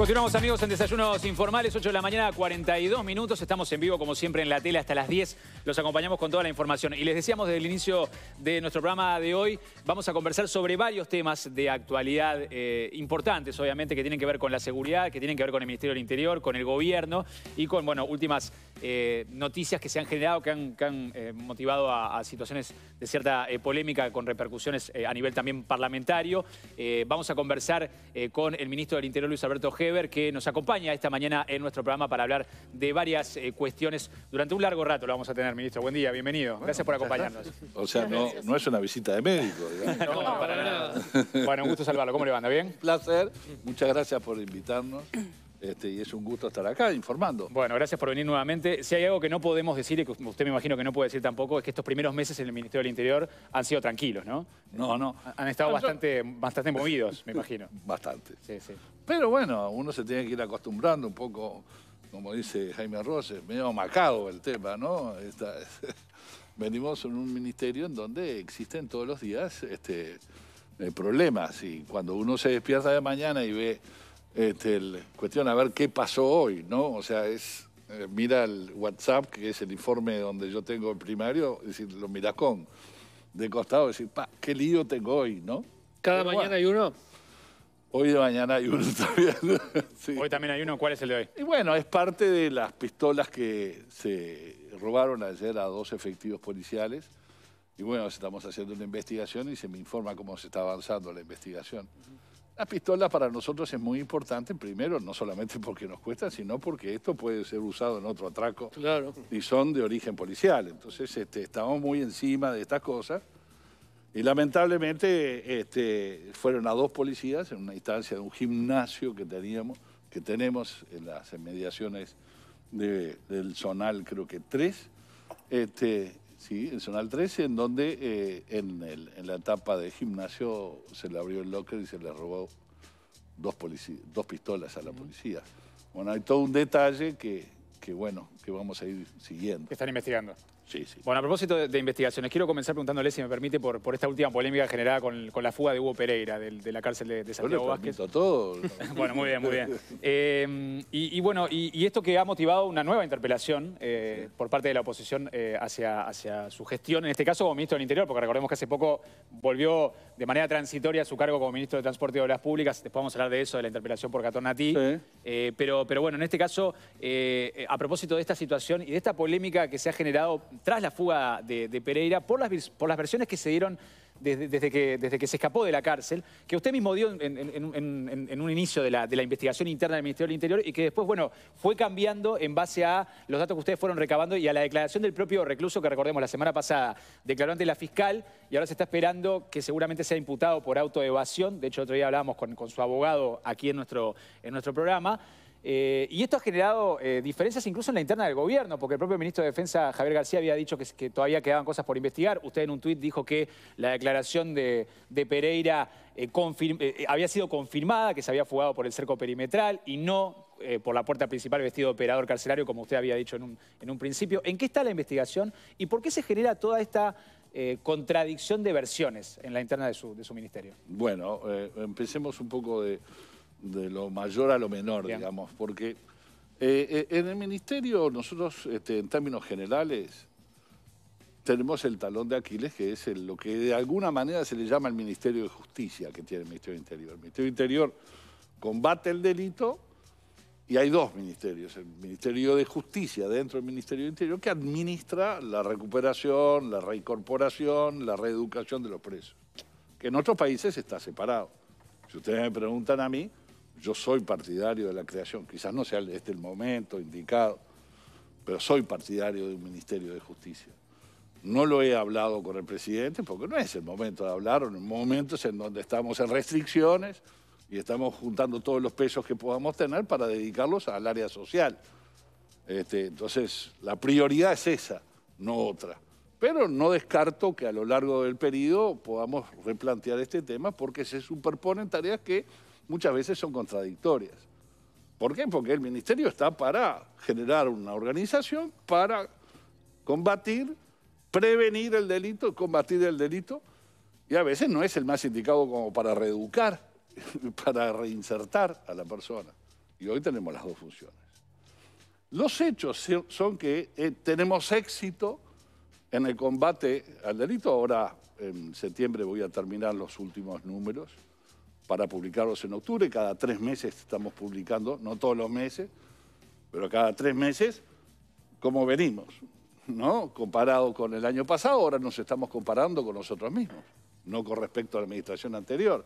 Continuamos amigos en Desayunos Informales, 8 de la mañana, 42 minutos. Estamos en vivo como siempre en la tele hasta las 10. Los acompañamos con toda la información. Y les decíamos desde el inicio de nuestro programa de hoy, vamos a conversar sobre varios temas de actualidad eh, importantes, obviamente, que tienen que ver con la seguridad, que tienen que ver con el Ministerio del Interior, con el gobierno y con, bueno, últimas eh, noticias que se han generado, que han, eh, motivado a, a, situaciones de cierta polémica con repercusiones a nivel también parlamentario. vamos a conversar con el Ministro del Interior, Luis Alberto G ver que nos acompaña esta mañana en nuestro programa para hablar de varias eh, cuestiones. Durante un largo rato lo vamos a tener, ministro. Buen día, bienvenido. gracias por acompañarnos. O sea, no, no, es una visita de médico. no, para nada. Bueno, un gusto salvarlo. ¿Cómo le va? ¿Bien? placer. Muchas gracias por invitarnos. Este, y es un gusto estar acá informando. Bueno, gracias por venir nuevamente. Si hay algo que no podemos decir y que usted me imagino que no puede decir tampoco, es que estos primeros meses en el Ministerio del Interior han sido tranquilos, ¿no? No, no. Han estado bastante, bastante movidos, me imagino. Bastante. Sí, sí. Pero bueno, uno se tiene que ir acostumbrando un poco, como dice Jaime Arroz, medio macado el tema, ¿no? venimos en un ministerio en donde existen todos los días este, eh, problemas y cuando uno se despierta de mañana y ve este, cuestión a ver qué pasó hoy, ¿no? O sea, es eh, mira el WhatsApp, que es el informe donde yo tengo el primario, es decir, lo mira con de costado, decir, pa, qué lío tengo hoy, ¿no? ¿Cada mañana hay uno? Hoy de mañana hay uno también. Hoy también hay uno, ¿cuál es el de hoy? Y bueno, es parte de las pistolas que se robaron ayer a dos efectivos policiales. Y bueno, estamos haciendo una investigación y se me informa cómo se está avanzando la investigación. Las pistola para nosotros es muy importante, primero, no solamente porque nos cuesta, sino porque esto puede ser usado en otro atraco. Claro. Y son de origen policial. Entonces, este, estamos muy encima de estas cosas. Y lamentablemente este, fueron a dos policías en una instancia de un gimnasio que teníamos, que tenemos en las inmediaciones del Zonal, creo que 3. Este, sí, el Zonal 13, en donde eh, en, el, en, la etapa de gimnasio se le abrió el locker y se le robó dos, dos pistolas a la policía. Bueno, hay todo un detalle que, que, bueno, que vamos a ir siguiendo. Están investigando. Bueno, a propósito de, investigaciones, quiero comenzar preguntándole, si me permite, por, esta última polémica generada con, la fuga de Hugo Pereira de, la cárcel de, de Santiago Vázquez. todo. bueno, muy bien, muy bien. Eh, y, bueno, y, esto que ha motivado una nueva interpelación eh, por parte de la oposición eh, hacia, su gestión, en este caso como ministro del Interior, porque recordemos que hace poco volvió de manera transitoria a su cargo como ministro de Transporte y Obras Públicas. Después vamos a hablar de eso, de la interpelación por ti. pero, pero bueno, en este caso, a propósito de esta situación y de esta polémica que se ha generado tras la fuga de, Pereira por las, por las versiones que se dieron desde, que, desde que se escapó de la cárcel, que usted mismo dio en, un inicio de la, investigación interna del Ministerio del Interior y que después, bueno, fue cambiando en base a los datos que ustedes fueron recabando y a la declaración del propio recluso que recordemos la semana pasada, declaró ante la fiscal y ahora se está esperando que seguramente sea imputado por autoevasión. De hecho, otro día hablábamos con, su abogado aquí en nuestro, en nuestro programa. Eh, y esto ha generado eh, diferencias incluso en la interna del gobierno, porque el propio ministro de Defensa, Javier García, había dicho que, todavía quedaban cosas por investigar. Usted en un tuit dijo que la declaración de, Pereira eh, había sido confirmada, que se había fugado por el cerco perimetral y no por la puerta principal vestido de operador carcelario, como usted había dicho en un, principio. ¿En qué está la investigación y por qué se genera toda esta contradicción de versiones en la interna de su, ministerio? Bueno, empecemos un poco de, de lo mayor a lo menor, digamos, porque eh, eh, en el ministerio nosotros, este, en términos generales, tenemos el talón de Aquiles, que es lo que de alguna manera se le llama el Ministerio de Justicia que tiene el Ministerio del Interior. El Ministerio Interior combate el delito y hay dos ministerios, el Ministerio de Justicia dentro del Ministerio del Interior, que administra la recuperación, la reincorporación, la reeducación de los presos, que en otros países está separado. Si ustedes me preguntan a mí, yo soy partidario de la creación, quizás no sea este el momento indicado, pero soy partidario de un Ministerio de Justicia. No lo he hablado con el presidente porque no es el momento de hablar, en momentos en donde estamos en restricciones y estamos juntando todos los pesos que podamos tener para dedicarlos al área social. Este, entonces, la prioridad es esa, no otra. Pero no descarto que a lo largo del periodo podamos replantear este tema porque se superponen tareas que muchas veces son contradictorias. ¿Por qué? Porque el ministerio está para generar una organización para combatir, prevenir el delito, combatir el delito, y a veces no es el más indicado como para reeducar, para reinsertar a la persona. Y hoy tenemos las dos funciones. Los hechos son que eh, tenemos éxito en el combate al delito. Ahora, en septiembre, voy a terminar los últimos números para publicarlos en octubre. Cada tres meses estamos publicando, no todos los meses, pero cada tres meses, cómo venimos, ¿no? Comparado con el año pasado, ahora nos estamos comparando con nosotros mismos, no con respecto a la administración anterior.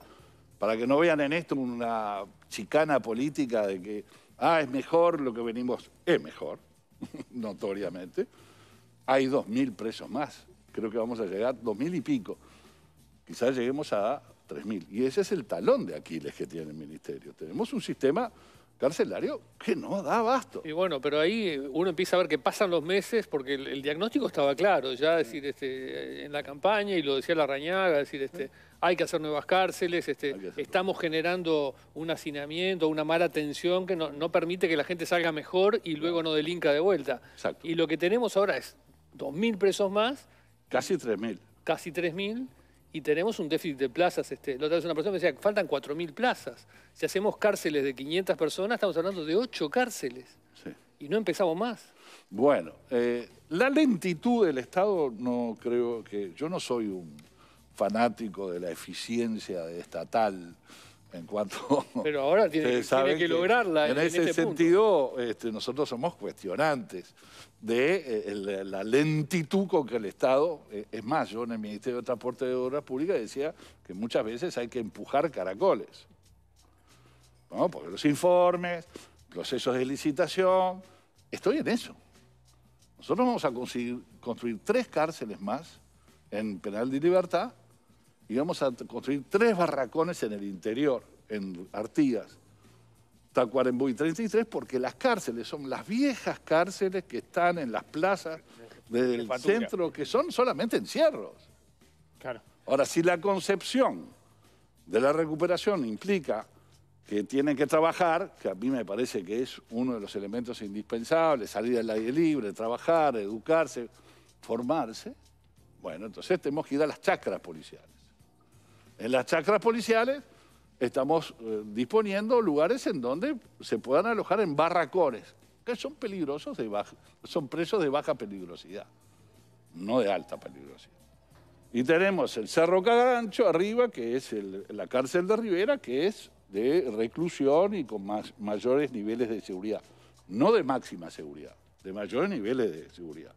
Para que no vean en esto una chicana política de que, ah, es mejor lo que venimos, es mejor, notoriamente. Hay dos mil presos más, creo que vamos a llegar, dos mil y pico. Quizás lleguemos a 3.000. Y ese es el talón de Aquiles que tiene el ministerio. Tenemos un sistema carcelario que no da abasto. Y bueno, pero ahí uno empieza a ver que pasan los meses porque el, diagnóstico estaba claro, ya decir, este, en la campaña y lo decía la Rañaga, decir, este, hay que hacer nuevas cárceles, este, estamos generando un hacinamiento, una mala tensión que no, permite que la gente salga mejor y luego no delinca de vuelta. Y lo que tenemos ahora es 2.000 presos más. Casi 3.000. Casi 3.000 y tenemos un déficit de plazas. Este, la otra vez una persona me decía, faltan 4.000 plazas. Si hacemos cárceles de 500 personas, estamos hablando de 8 cárceles. Y no empezamos más. Bueno, eh, la lentitud del Estado no creo que... Yo no soy un fanático de la eficiencia estatal en cuanto... Pero ahora tiene, que, lograrla. En, ese este sentido, este, nosotros somos cuestionantes de eh, la lentitud con que el Estado, eh, es más, yo en el Ministerio de Transporte de Obras Públicas decía que muchas veces hay que empujar caracoles, porque los informes, procesos de licitación, estoy en eso. Nosotros vamos a construir tres cárceles más en Penal de Libertad y vamos a construir tres barracones en el interior, en Artigas, Tacuarembó y 33 porque las cárceles son las viejas cárceles que están en las plazas del centro, que son solamente encierros. Ahora, si la concepción de la recuperación implica que tienen que trabajar, que a mí me parece que es uno de los elementos indispensables, salir al aire libre, trabajar, educarse, formarse, bueno, entonces tenemos que ir a las chacras policiales. En las chacras policiales estamos eh, disponiendo lugares en donde se puedan alojar en barracones, que son peligrosos de son presos de baja peligrosidad, no de alta peligrosidad. Y tenemos el Cerro Cagancho arriba, que es la cárcel de Rivera, que es de reclusión y con más, mayores niveles de seguridad. No de máxima seguridad, de mayores niveles de seguridad.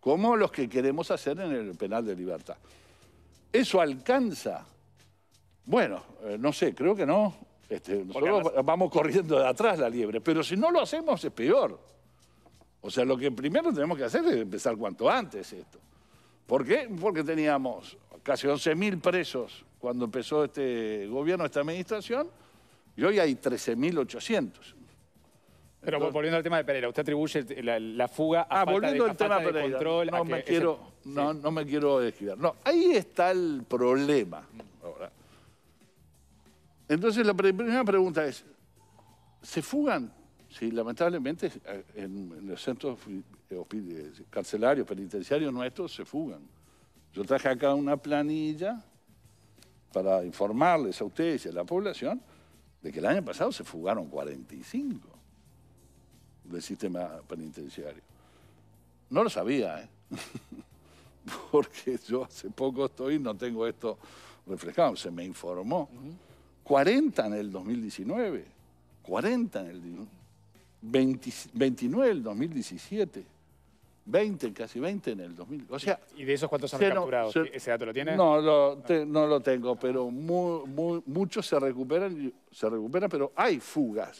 Como los que queremos hacer en el penal de libertad. ¿Eso alcanza bueno, eh, no sé, creo que no. Este, vamos corriendo de atrás la liebre, pero si no lo hacemos es peor. O sea, lo que primero tenemos que hacer es empezar cuanto antes esto. ¿Por qué? Porque teníamos casi 11.000 presos cuando empezó este gobierno, esta administración, y hoy hay 13.800. Pero volviendo al tema de Pereira, usted atribuye la, fuga a ah, falta de, al tema de control, No, me quiero, no, no me quiero desquivar. No, ahí está el problema. Mm. Ahora, entonces la primera pregunta es, ¿se fugan? Sí, lamentablemente en, los centros eh, carcelarios, penitenciarios nuestros se fugan. Yo traje acá una planilla para informarles a ustedes y a la población de que el año pasado se fugaron 45 del sistema penitenciario. No lo sabía, ¿eh? porque yo hace poco estoy, no tengo esto reflejado, se me informó. 40 en el 2019, 40 en el 29 en el 2017, 20, casi 20 en el 2000. O sea, ¿Y de esos cuántos han se ¿Ese dato lo tiene? No, lo, tengo, pero muchos se recuperan, se recuperan, pero hay fugas.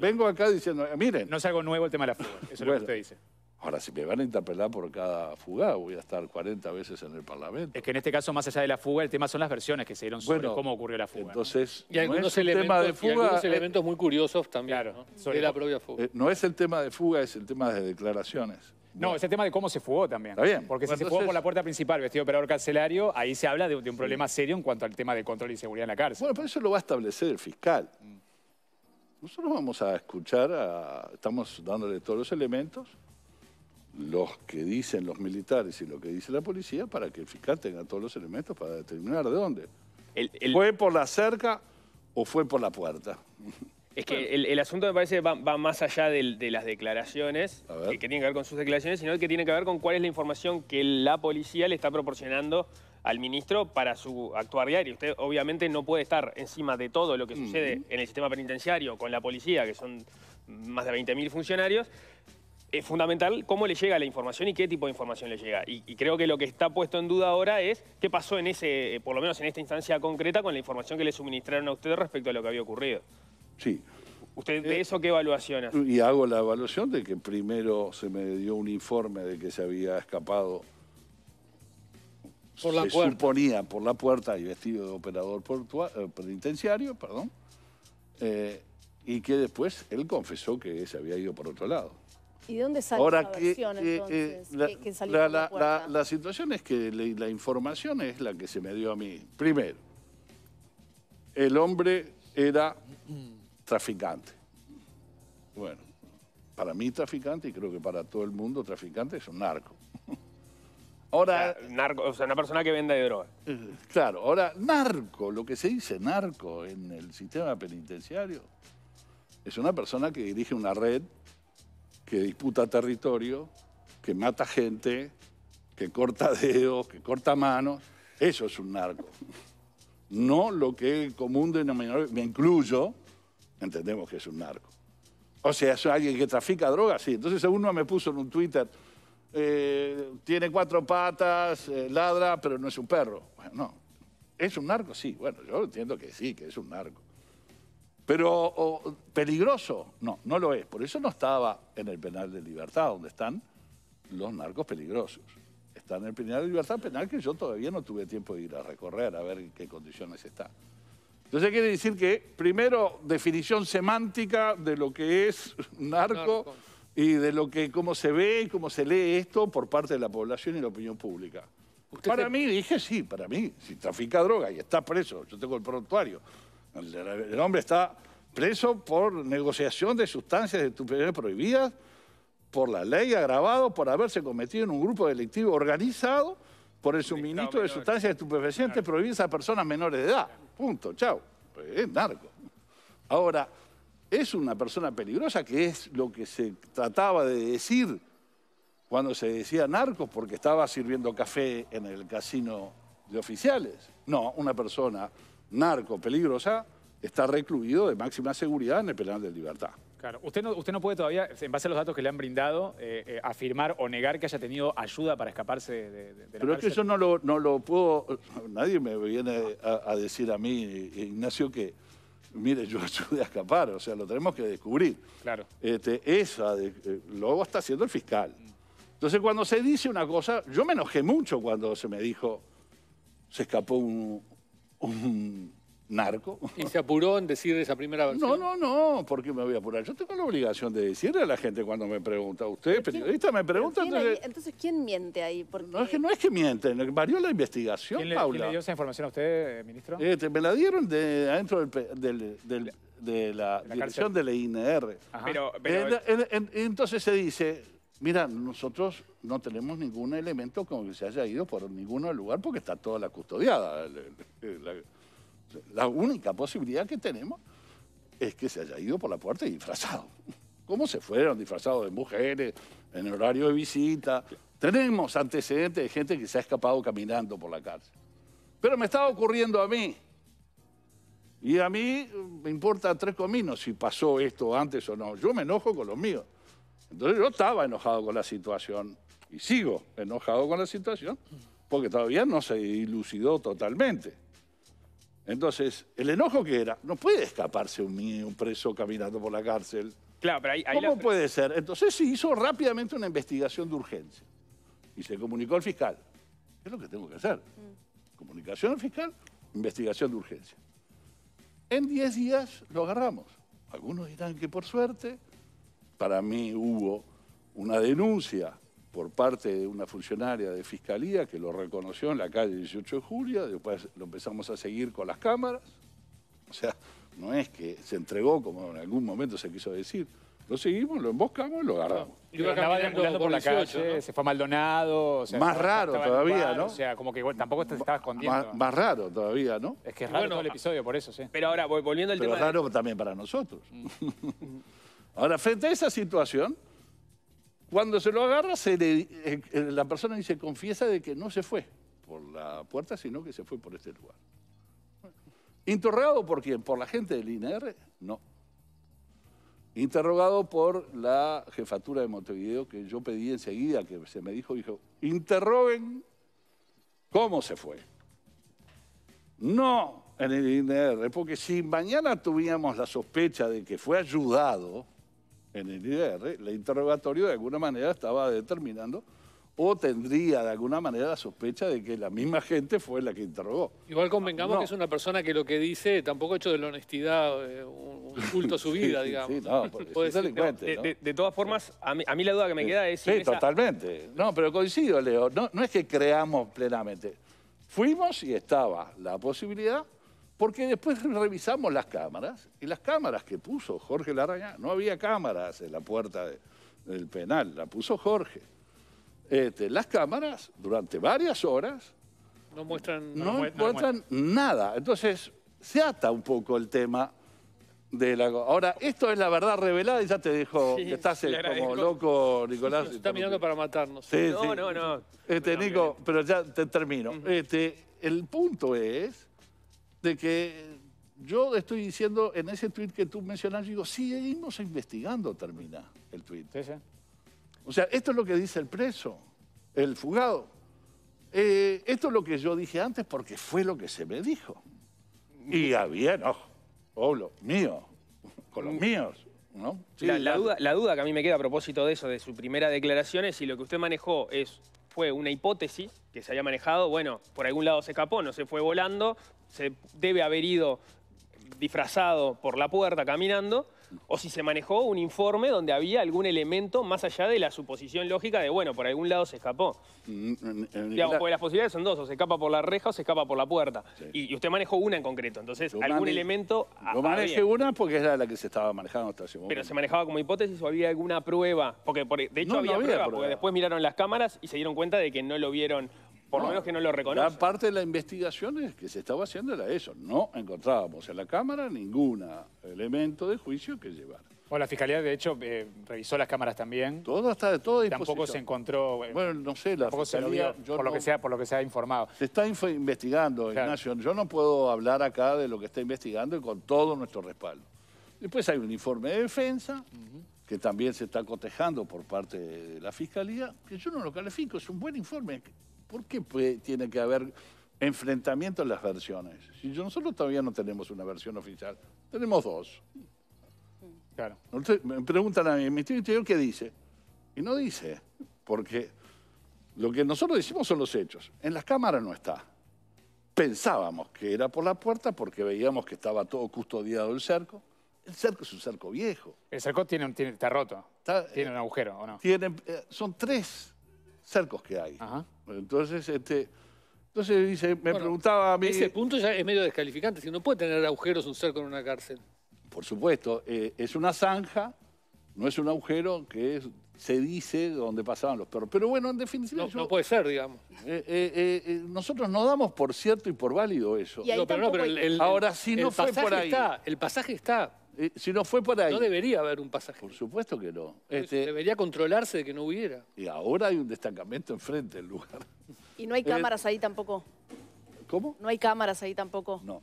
Vengo acá diciendo, miren. No es algo nuevo el tema de la fuga, eso es lo que usted dice. Ahora, si me van a interpelar por cada fuga, voy a estar 40 veces en el Parlamento. Es que en este caso, más allá de la fuga, el tema son las versiones que se dieron sobre cómo ocurrió la fuga. Entonces, y algunos eh, elementos, muy curiosos también ¿no? sobre la propia fuga. Eh, no es el tema de fuga, es el tema de declaraciones. No, es el tema de cómo se fugó también. Está Porque si se fugó por la puerta principal vestido operador carcelario, ahí se habla de, un problema serio en cuanto al tema de control y seguridad en la cárcel. Bueno, pero eso lo va a establecer el fiscal. Mm. Nosotros vamos a escuchar, estamos dándole todos los elementos, los que dicen los militares y lo que dice la policía para que el fiscal tenga todos los elementos para determinar de dónde. El, ¿Fue por la cerca o fue por la puerta? Es que el, asunto me parece va, más allá de, las declaraciones, que, tiene tienen que ver con sus declaraciones, sino que tiene que ver con cuál es la información que la policía le está proporcionando al ministro para su actuar diario. Usted obviamente no puede estar encima de todo lo que sucede en el sistema penitenciario con la policía, que son más de 20.000 funcionarios, es fundamental cómo le llega la información y qué tipo de información le llega. Y, creo que lo que está puesto en duda ahora es qué pasó en ese, eh, por lo menos en esta instancia concreta, con la información que le suministraron a usted respecto a lo que había ocurrido. Sí. ¿Usted de eh, eso qué evaluación hace? Y hago la evaluación de que primero se me dio un informe de que se había escapado. Por la se suponía por la puerta y vestido de operador eh, penitenciario, perdón, y que después él confesó que se había ido por otro lado. ¿Y dónde que, salió la, la, la, situación es que la, información es la que se me dio a mí. Primero, el hombre era traficante. Bueno, para mí traficante, y creo que para todo el mundo traficante, es un narco. Ahora, narco, o sea, una persona que vende droga. Eh, claro, ahora narco, lo que se dice narco en el sistema penitenciario, es una persona que dirige una red que disputa territorio, que mata gente, que corta dedos, que corta manos. Eso es un narco. No lo que es común denominador, me incluyo, entendemos que es un narco. O sea, es alguien que trafica drogas, sí. Entonces uno me puso en un Twitter, eh, tiene cuatro patas, eh, ladra, pero no es un perro. Bueno, no. ¿Es un narco? Sí, bueno, yo entiendo que sí, que es un narco. Pero peligroso, no, no lo es. Por eso no estaba en el penal de libertad, donde están los narcos peligrosos. Está en el penal de libertad penal que yo todavía no tuve tiempo de ir a recorrer, a ver en qué condiciones está. Entonces quiere decir que, primero, definición semántica de lo que es narco, y de lo que, cómo se ve y cómo se lee esto por parte de la población y la opinión pública. Para mí, dije sí, para mí, si trafica droga y está preso, yo tengo el prontuario, el hombre está preso por negociación de sustancias de estupefacientes prohibidas, por la ley agravado por haberse cometido en un grupo delictivo organizado por el suministro de sustancias de estupefacientes prohibidas a personas menores de edad. Punto, chao. Pues es narco. Ahora, es una persona peligrosa, que es lo que se trataba de decir cuando se decía narco, porque estaba sirviendo café en el casino de oficiales. No, una persona narco peligrosa, está recluido de máxima seguridad en el penal de libertad. Claro. Usted no, usted no puede todavía, en base a los datos que le han brindado, eh, eh, afirmar o negar que haya tenido ayuda para escaparse de, la de Pero es que eso no lo, no lo puedo... Nadie me viene a, decir a mí, Ignacio, que mire, yo ayude a escapar. O sea, lo tenemos que descubrir. Claro. Este, esa eh, luego lo está haciendo el fiscal. Mm. Entonces, cuando se dice una cosa... Yo me enojé mucho cuando se me dijo se escapó un, un narco. ¿Y se apuró en decir esa primera versión? No, no, no, porque me voy a apurar. Yo tengo la obligación de decirle a la gente cuando me pregunta. Usted, periodista, me pregunta... entonces... ¿quién miente ahí? No, es que, no es mienten, varió la investigación, Paula. ¿Quién le dio esa información a usted, eh, ministro? Eh, me la dieron de, adentro del, de la, dirección de la INR. entonces se dice, Mira, nosotros no tenemos ningún elemento como que se haya ido por ninguno del lugar porque está toda la custodiada. La, única posibilidad que tenemos es que se haya ido por la puerta disfrazado. ¿Cómo se fueron disfrazados de mujeres, en horario de visita? Tenemos antecedentes de gente que se ha escapado caminando por la cárcel. Pero me estaba ocurriendo a mí. Y a mí me importa tres cominos si pasó esto antes o no. Yo me enojo con los míos. Entonces yo estaba enojado con la situación y sigo enojado con la situación porque todavía no se dilucidó totalmente. Entonces, el enojo que era, no puede escaparse un, preso caminando por la cárcel. Claro, pero ahí, ¿Cómo puede ser? Entonces se hizo rápidamente una investigación de urgencia y se comunicó al fiscal. es lo que tengo que hacer? Mm. Comunicación al fiscal, investigación de urgencia. En 10 días lo agarramos. Algunos dirán que por suerte, para mí hubo una denuncia por parte de una funcionaria de fiscalía que lo reconoció en la calle 18 de julio, después lo empezamos a seguir con las cámaras, o sea, no es que se entregó como en algún momento se quiso decir, lo seguimos, lo emboscamos y lo agarramos. Y lo por, por la calle, se fue Maldonado. más raro todavía, ¿no? O sea, como que tampoco se estaba escondiendo. Más, raro todavía, ¿no? Es que es raro todo el episodio, por eso, sí. Pero ahora, volviendo al tema... Pero raro también para nosotros. Mm. Ahora, frente a esa situación, cuando se lo agarra, eh, eh, la persona dice, confiesa de que no se fue por la puerta, sino que se fue por este lugar. ¿Interrogado por quién? ¿Por la gente del INR? No. Interrogado por la jefatura de Montevideo, que yo pedí enseguida, que se me dijo, dijo, interroguen cómo se fue. No en el INR, porque si mañana tuviéramos la sospecha de que fue ayudado, en el IDR, la interrogatorio de alguna manera estaba determinando o tendría de alguna manera la sospecha de que la misma gente fue la que interrogó. Igual convengamos ah, que es una persona que lo que dice tampoco ha hecho de la honestidad eh, un, culto a su vida, digamos. Sí, no, es delincuente. De, todas formas, a mí, la duda que me queda es... Sí, totalmente. No, pero coincido, Leo. no es que creamos plenamente. Fuimos y estaba la posibilidad porque después revisamos las cámaras, y las cámaras que puso Jorge Larraña, no había cámaras en la puerta del penal, la puso Jorge. Este, las cámaras, durante varias horas, no muestran, no, nada. Entonces, se ata un poco el tema de la... Ahora, esto es la verdad revelada y ya te dijo estás eh, como loco, Nicolás. está mirando para matarnos. no, no, no. Este, Nico, pero ya te termino. este, el punto es de que yo estoy diciendo en ese tweet que tú mencionas, digo, seguimos investigando, termina el tweet. Sí, sí. O sea, esto es lo que dice el preso, el fugado. Eh, esto es lo que yo dije antes porque fue lo que se me dijo. Y mm. había, no, lo mío, con los mm. míos. ¿no? la, duda, que a mí me queda a propósito de eso, de su primera declaración, es si lo que usted manejó es fue una hipótesis que se haya manejado, bueno, por algún lado se escapó, no se fue volando, se debe haber ido disfrazado por la puerta caminando, o si se manejó un informe donde había algún elemento más allá de la suposición lógica de, bueno, por algún lado se escapó. Mm, las posibilidades son dos, o se escapa por la reja o se escapa por la puerta. Y, usted manejó una en concreto, entonces algún elemento... no manejé una porque era la que se estaba manejando hasta Pero se manejaba como hipótesis o había alguna prueba, porque de hecho había, prueba, porque después miraron las cámaras y se dieron cuenta de que no lo vieron por lo menos que no lo reconoce. Gran parte de la investigación que se estaba haciendo era eso. No encontrábamos en la Cámara ningún elemento de juicio que llevar. o la Fiscalía, de hecho, eh, revisó las cámaras también. Todo está de todo y Tampoco se encontró... Eh, bueno, no sé, la Fiscalía... por, lo que sea, por lo que se ha informado. Se está investigando, Ignacio. Yo no puedo hablar acá de lo que está investigando y con todo nuestro respaldo. Después hay un informe de defensa... que también se está cotejando por parte de la Fiscalía, que yo no lo califico, es un buen informe, ¿Por qué tiene que haber enfrentamiento en las versiones? Si nosotros todavía no tenemos una versión oficial, tenemos dos. Claro. me preguntan a mí, ¿el Ministerio Interior qué dice? Y no dice, porque lo que nosotros decimos son los hechos. En las cámaras no está. Pensábamos que era por la puerta porque veíamos que estaba todo custodiado el cerco. El cerco es un cerco viejo. El cerco tiene, tiene está roto. tiene eh, un agujero, ¿o no? Eh, son tres cercos que hay. Entonces, este, entonces dice, me preguntaba a mí... Ese punto ya es medio descalificante, si no puede tener agujeros un cerco en una cárcel. Por supuesto, eh, es una zanja, no es un agujero que se dice donde pasaban los perros. Pero bueno, en definitiva... No, puede ser, digamos. Eh, eh, nosotros no damos por cierto y por válido eso. ahora sí no por ahí. el pasaje está, eh, si no fue por ahí. No debería haber un pasaje. Por supuesto que no. Pues este, debería controlarse de que no hubiera. Y ahora hay un destacamento enfrente del lugar. ¿Y no hay eh, cámaras ahí tampoco? ¿Cómo? No hay cámaras ahí tampoco. No.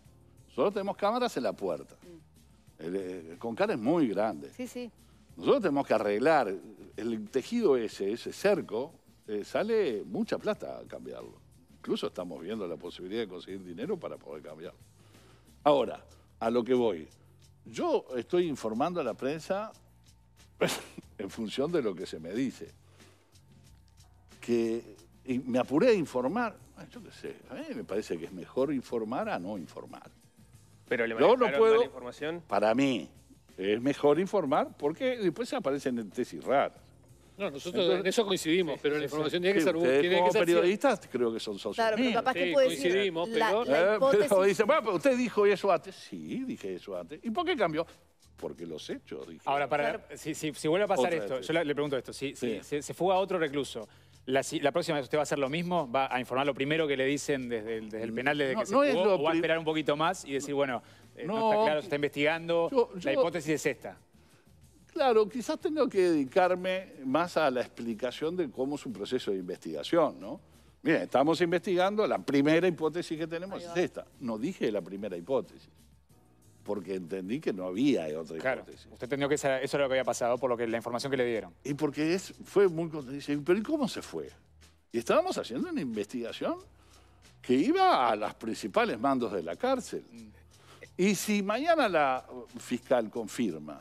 Solo tenemos cámaras en la puerta. Mm. Eh, el, Concar es muy grande. Sí, sí. Nosotros tenemos que arreglar el tejido ese, ese cerco, sale mucha plata a cambiarlo. Incluso estamos viendo la posibilidad de conseguir dinero para poder cambiarlo. Ahora, a lo que voy. Yo estoy informando a la prensa en función de lo que se me dice. Que me apuré a informar. yo qué sé, a mí me parece que es mejor informar a no informar. Pero le yo no puedo, información. Para mí es mejor informar porque después aparecen en tesis raras. No, nosotros en eso coincidimos, pero la información tiene que ser... tiene periodistas creo que son socios. Claro, pero capaz que puede coincidimos, La, eh, bueno, usted dijo eso antes. Sí, dije eso antes. ¿Y por qué cambió? Porque los hechos. Dije, Ahora, para, si, si, si, vuelve a pasar esto, yo le pregunto esto, si, si se, fuga otro recluso, la, próxima vez usted va a hacer lo mismo, va a informar lo primero que le dicen desde el, desde el penal, desde que se o va a esperar un poquito más y decir, bueno, eh, no, está claro, se está investigando, la hipótesis es esta. Claro, quizás tengo que dedicarme más a la explicación de cómo es un proceso de investigación, ¿no? Miren, estamos investigando, la primera hipótesis que tenemos es esta. No dije la primera hipótesis, porque entendí que no había otra hipótesis. usted entendió que eso era lo que había pasado por lo que la información que le dieron. Y porque es, fue muy... Dice, pero cómo se fue? Y estábamos haciendo una investigación que iba a los principales mandos de la cárcel. Mm. Y si mañana la fiscal confirma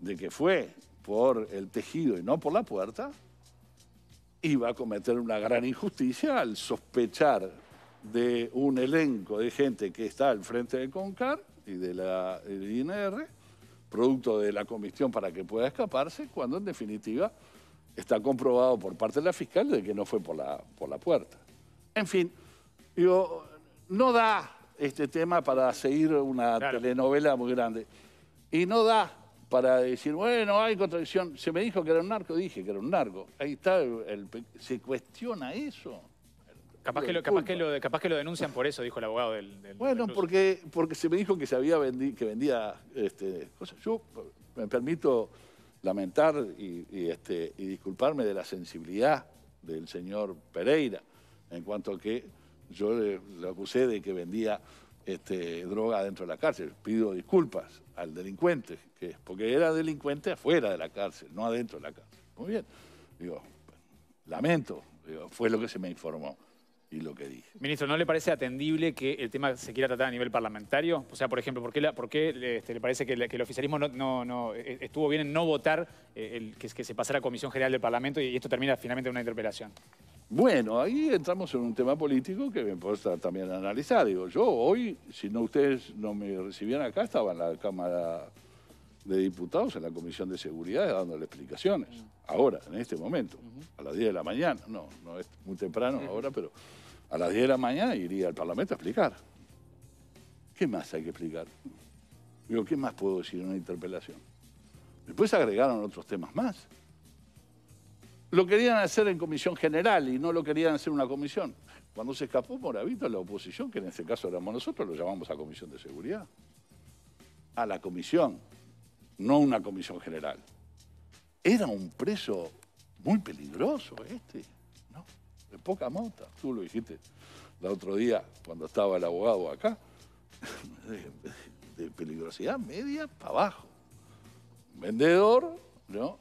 de que fue por el tejido y no por la puerta, iba a cometer una gran injusticia al sospechar de un elenco de gente que está al frente de CONCAR y de la INR, producto de la comisión para que pueda escaparse, cuando en definitiva está comprobado por parte de la fiscal de que no fue por la, por la puerta. En fin, no da este tema para seguir una telenovela muy grande. Y no da para decir, bueno, hay contradicción. Se me dijo que era un narco, dije que era un narco. Ahí está, el, se cuestiona eso. Capaz que, lo, capaz, que lo, capaz que, lo, denuncian por eso, dijo el abogado del... bueno, porque, porque se me dijo que se había que vendía este, cosas. Yo me permito lamentar y, este, y disculparme de la sensibilidad del señor Pereira, en cuanto a que yo le, acusé de que vendía este, droga dentro de la cárcel. Pido disculpas al delincuente, que es, porque era delincuente afuera de la cárcel, no adentro de la cárcel. Muy bien. Digo, lamento, fue lo que se me informó y lo que dije. Ministro, ¿no le parece atendible que el tema se quiera tratar a nivel parlamentario? O sea, por ejemplo, ¿por qué, este, le parece que, el oficialismo no, e, estuvo bien en no votar eh, el, que, se pasara a Comisión General del Parlamento y, y esto termina finalmente en una interpelación? Bueno, ahí entramos en un tema político que me estar también analizar. Digo, yo hoy, si no ustedes no me recibían acá, estaba en la Cámara de Diputados, en la Comisión de Seguridad, dándole explicaciones. Mm. Ahora, en este momento, a las 10 de la mañana. No, no es muy temprano ahora, pero a las 10 de la mañana iría al Parlamento a explicar. ¿Qué más hay que explicar? Digo, ¿qué más puedo decir en una interpelación? Después agregaron otros temas más. Lo querían hacer en comisión general y no lo querían hacer una comisión. Cuando se escapó Moravito, la oposición, que en este caso éramos nosotros, lo llamamos a comisión de seguridad. A la comisión, no una comisión general. Era un preso muy peligroso este, ¿no? De poca monta. Tú lo dijiste el otro día cuando estaba el abogado acá. de peligrosidad media para abajo. Vendedor, ¿no?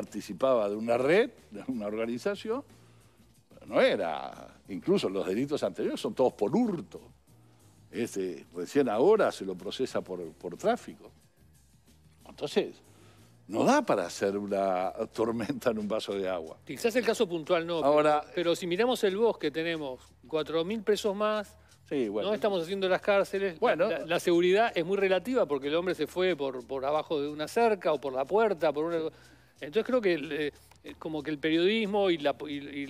participaba de una red, de una organización, pero no era, incluso los delitos anteriores son todos por hurto. Este, recién ahora se lo procesa por, por tráfico. Entonces, no da para hacer una tormenta en un vaso de agua. Quizás el caso puntual no, pero, si miramos el bosque tenemos 4.000 presos más, sí, bueno. no estamos haciendo las cárceles, bueno, la, seguridad es muy relativa porque el hombre se fue por, por abajo de una cerca o por la puerta, por una... Entonces creo que eh, eh, como que el periodismo y la,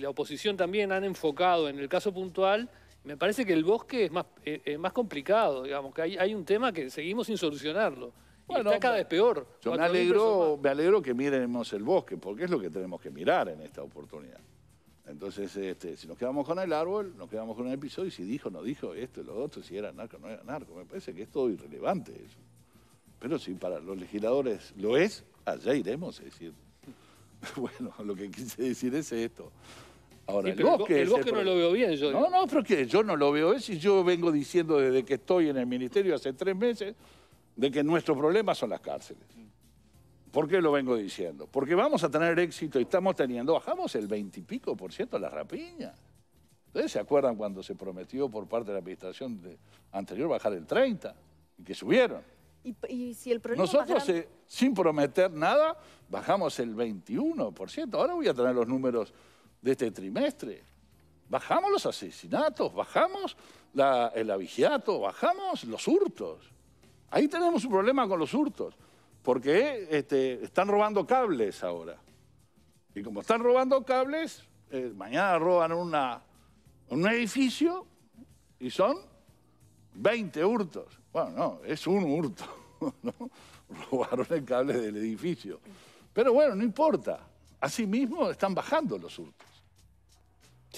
oposición también han enfocado en el caso puntual, me parece que el bosque es más, eh, complicado, digamos, que hay, un tema que seguimos sin solucionarlo. y está cada vez peor. Yo me alegro, que miremos el bosque, porque es lo que tenemos que mirar en esta oportunidad. Entonces, este, si nos quedamos con el árbol, nos quedamos con un episodio, y si dijo, no dijo, esto, lo otro, si era narco, no era narco. Me parece que es todo irrelevante eso. Pero si para los legisladores lo es, allá iremos, es decir. Bueno, lo que quise decir es esto. Ahora, el bosque, no lo veo bien. Yo no, no, pero que yo no lo veo. Es si yo vengo diciendo desde que estoy en el ministerio hace tres meses de que nuestro problema son las cárceles. ¿Por qué lo vengo diciendo? Porque vamos a tener éxito y estamos teniendo, bajamos el 20 y pico por ciento las rapiñas. Ustedes se acuerdan cuando se prometió por parte de la administración anterior bajar el 30 y que subieron. Nosotros, eh, sin prometer nada, bajamos el 21%. Ahora voy a tener los números de este trimestre. Bajamos los asesinatos, bajamos el avigiato, bajamos los hurtos. Ahí tenemos un problema con los hurtos, porque este, están robando cables ahora. Y como están robando cables, eh, mañana roban un edificio y son 20 hurtos. Bueno, no, es un hurto. ¿no? Robaron el cable del edificio. Pero bueno, no importa. Asimismo, están bajando los hurtos.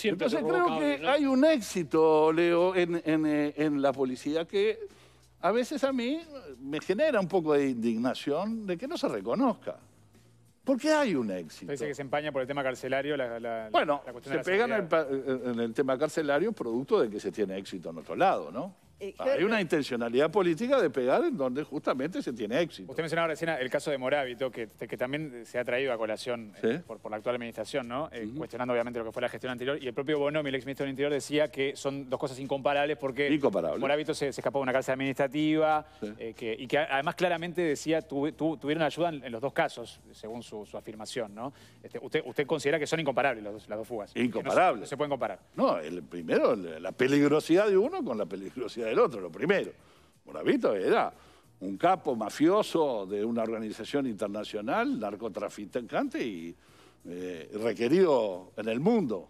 Entonces creo que hay un éxito, Leo, en, eh, en, la policía que a veces a mí me genera un poco de indignación de que no se reconozca. Porque hay un éxito. Parece que se empaña por el tema carcelario la, la Bueno, la cuestión se pegan en en el tema carcelario producto de que se tiene éxito en otro lado, ¿no? Eh, Hay una intencionalidad política de pegar en donde justamente se tiene éxito. Usted mencionaba recién el caso de Morávito, que, también se ha traído a colación eh, por, la actual administración, ¿no? Eh, cuestionando obviamente lo que fue la gestión anterior. Y el propio Bonomi, el exministro del Interior, decía que son dos cosas incomparables porque Morávito se, escapó de una cárcel administrativa y que además claramente decía tuvieron ayuda en, los dos casos, según su, afirmación, ¿no? Este, usted, considera que son incomparables las dos fugas. Incomparables. se, se, pueden comparar. No, el primero, la peligrosidad de uno con la peligrosidad el otro, lo primero. Moravito era un capo mafioso de una organización internacional, narcotraficante y eh, requerido en el mundo.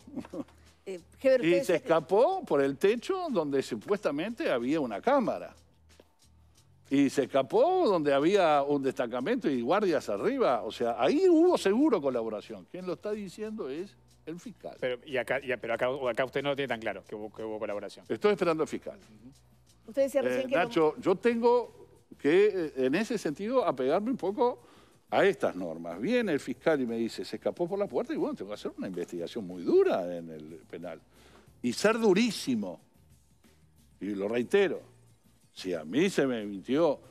Eh, y se escapó por el techo donde supuestamente había una cámara. Y se escapó donde había un destacamento y guardias arriba. O sea, ahí hubo seguro colaboración. quién lo está diciendo es el fiscal. Pero, acá, usted no tiene tan claro, que hubo, colaboración. Estoy esperando al fiscal. Usted eh, Nacho, yo tengo que, eh, en ese sentido, apegarme un poco a estas normas. Viene el fiscal y me dice, se escapó por la puerta, y bueno, tengo que hacer una investigación muy dura en el penal. Y ser durísimo, y lo reitero, si a mí se me mintió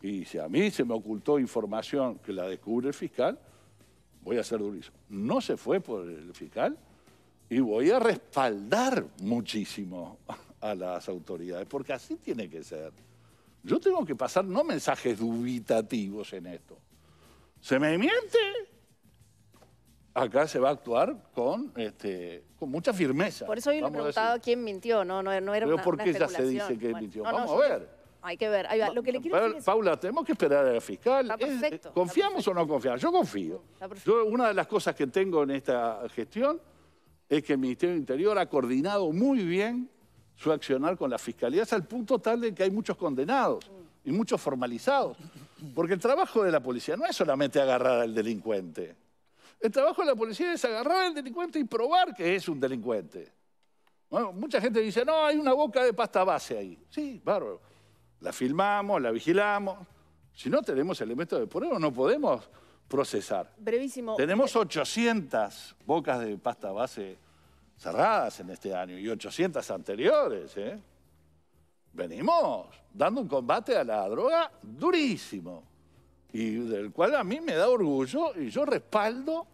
y si a mí se me ocultó información que la descubre el fiscal, voy a ser durísimo. No se fue por el fiscal y voy a respaldar muchísimo a las autoridades, porque así tiene que ser. Yo tengo que pasar no mensajes dubitativos en esto. Se me miente. Acá se va a actuar con, este, con mucha firmeza. Por eso yo le preguntado quién mintió, no, no, no era Pero ¿por qué ya se dice que mintió? Vamos a ver hay que ver. Lo que le quiero decir Paula, tenemos que esperar a la fiscal. Eh, ¿Confiamos o no confiamos? Yo confío. una de las cosas que tengo en esta gestión es que el Ministerio del Interior ha coordinado muy bien su accionar con la Fiscalía hasta el punto tal de que hay muchos condenados y muchos formalizados. Porque el trabajo de la policía no es solamente agarrar al delincuente. El trabajo de la policía es agarrar al delincuente y probar que es un delincuente. mucha gente dice, no, hay una boca de pasta base ahí. Sí, bárbaro la filmamos, la vigilamos. Si no tenemos elementos de prueba, no podemos procesar. Brevísimo. Tenemos 800 bocas de pasta base cerradas en este año y 800 anteriores. ¿eh? Venimos dando un combate a la droga durísimo y del cual a mí me da orgullo y yo respaldo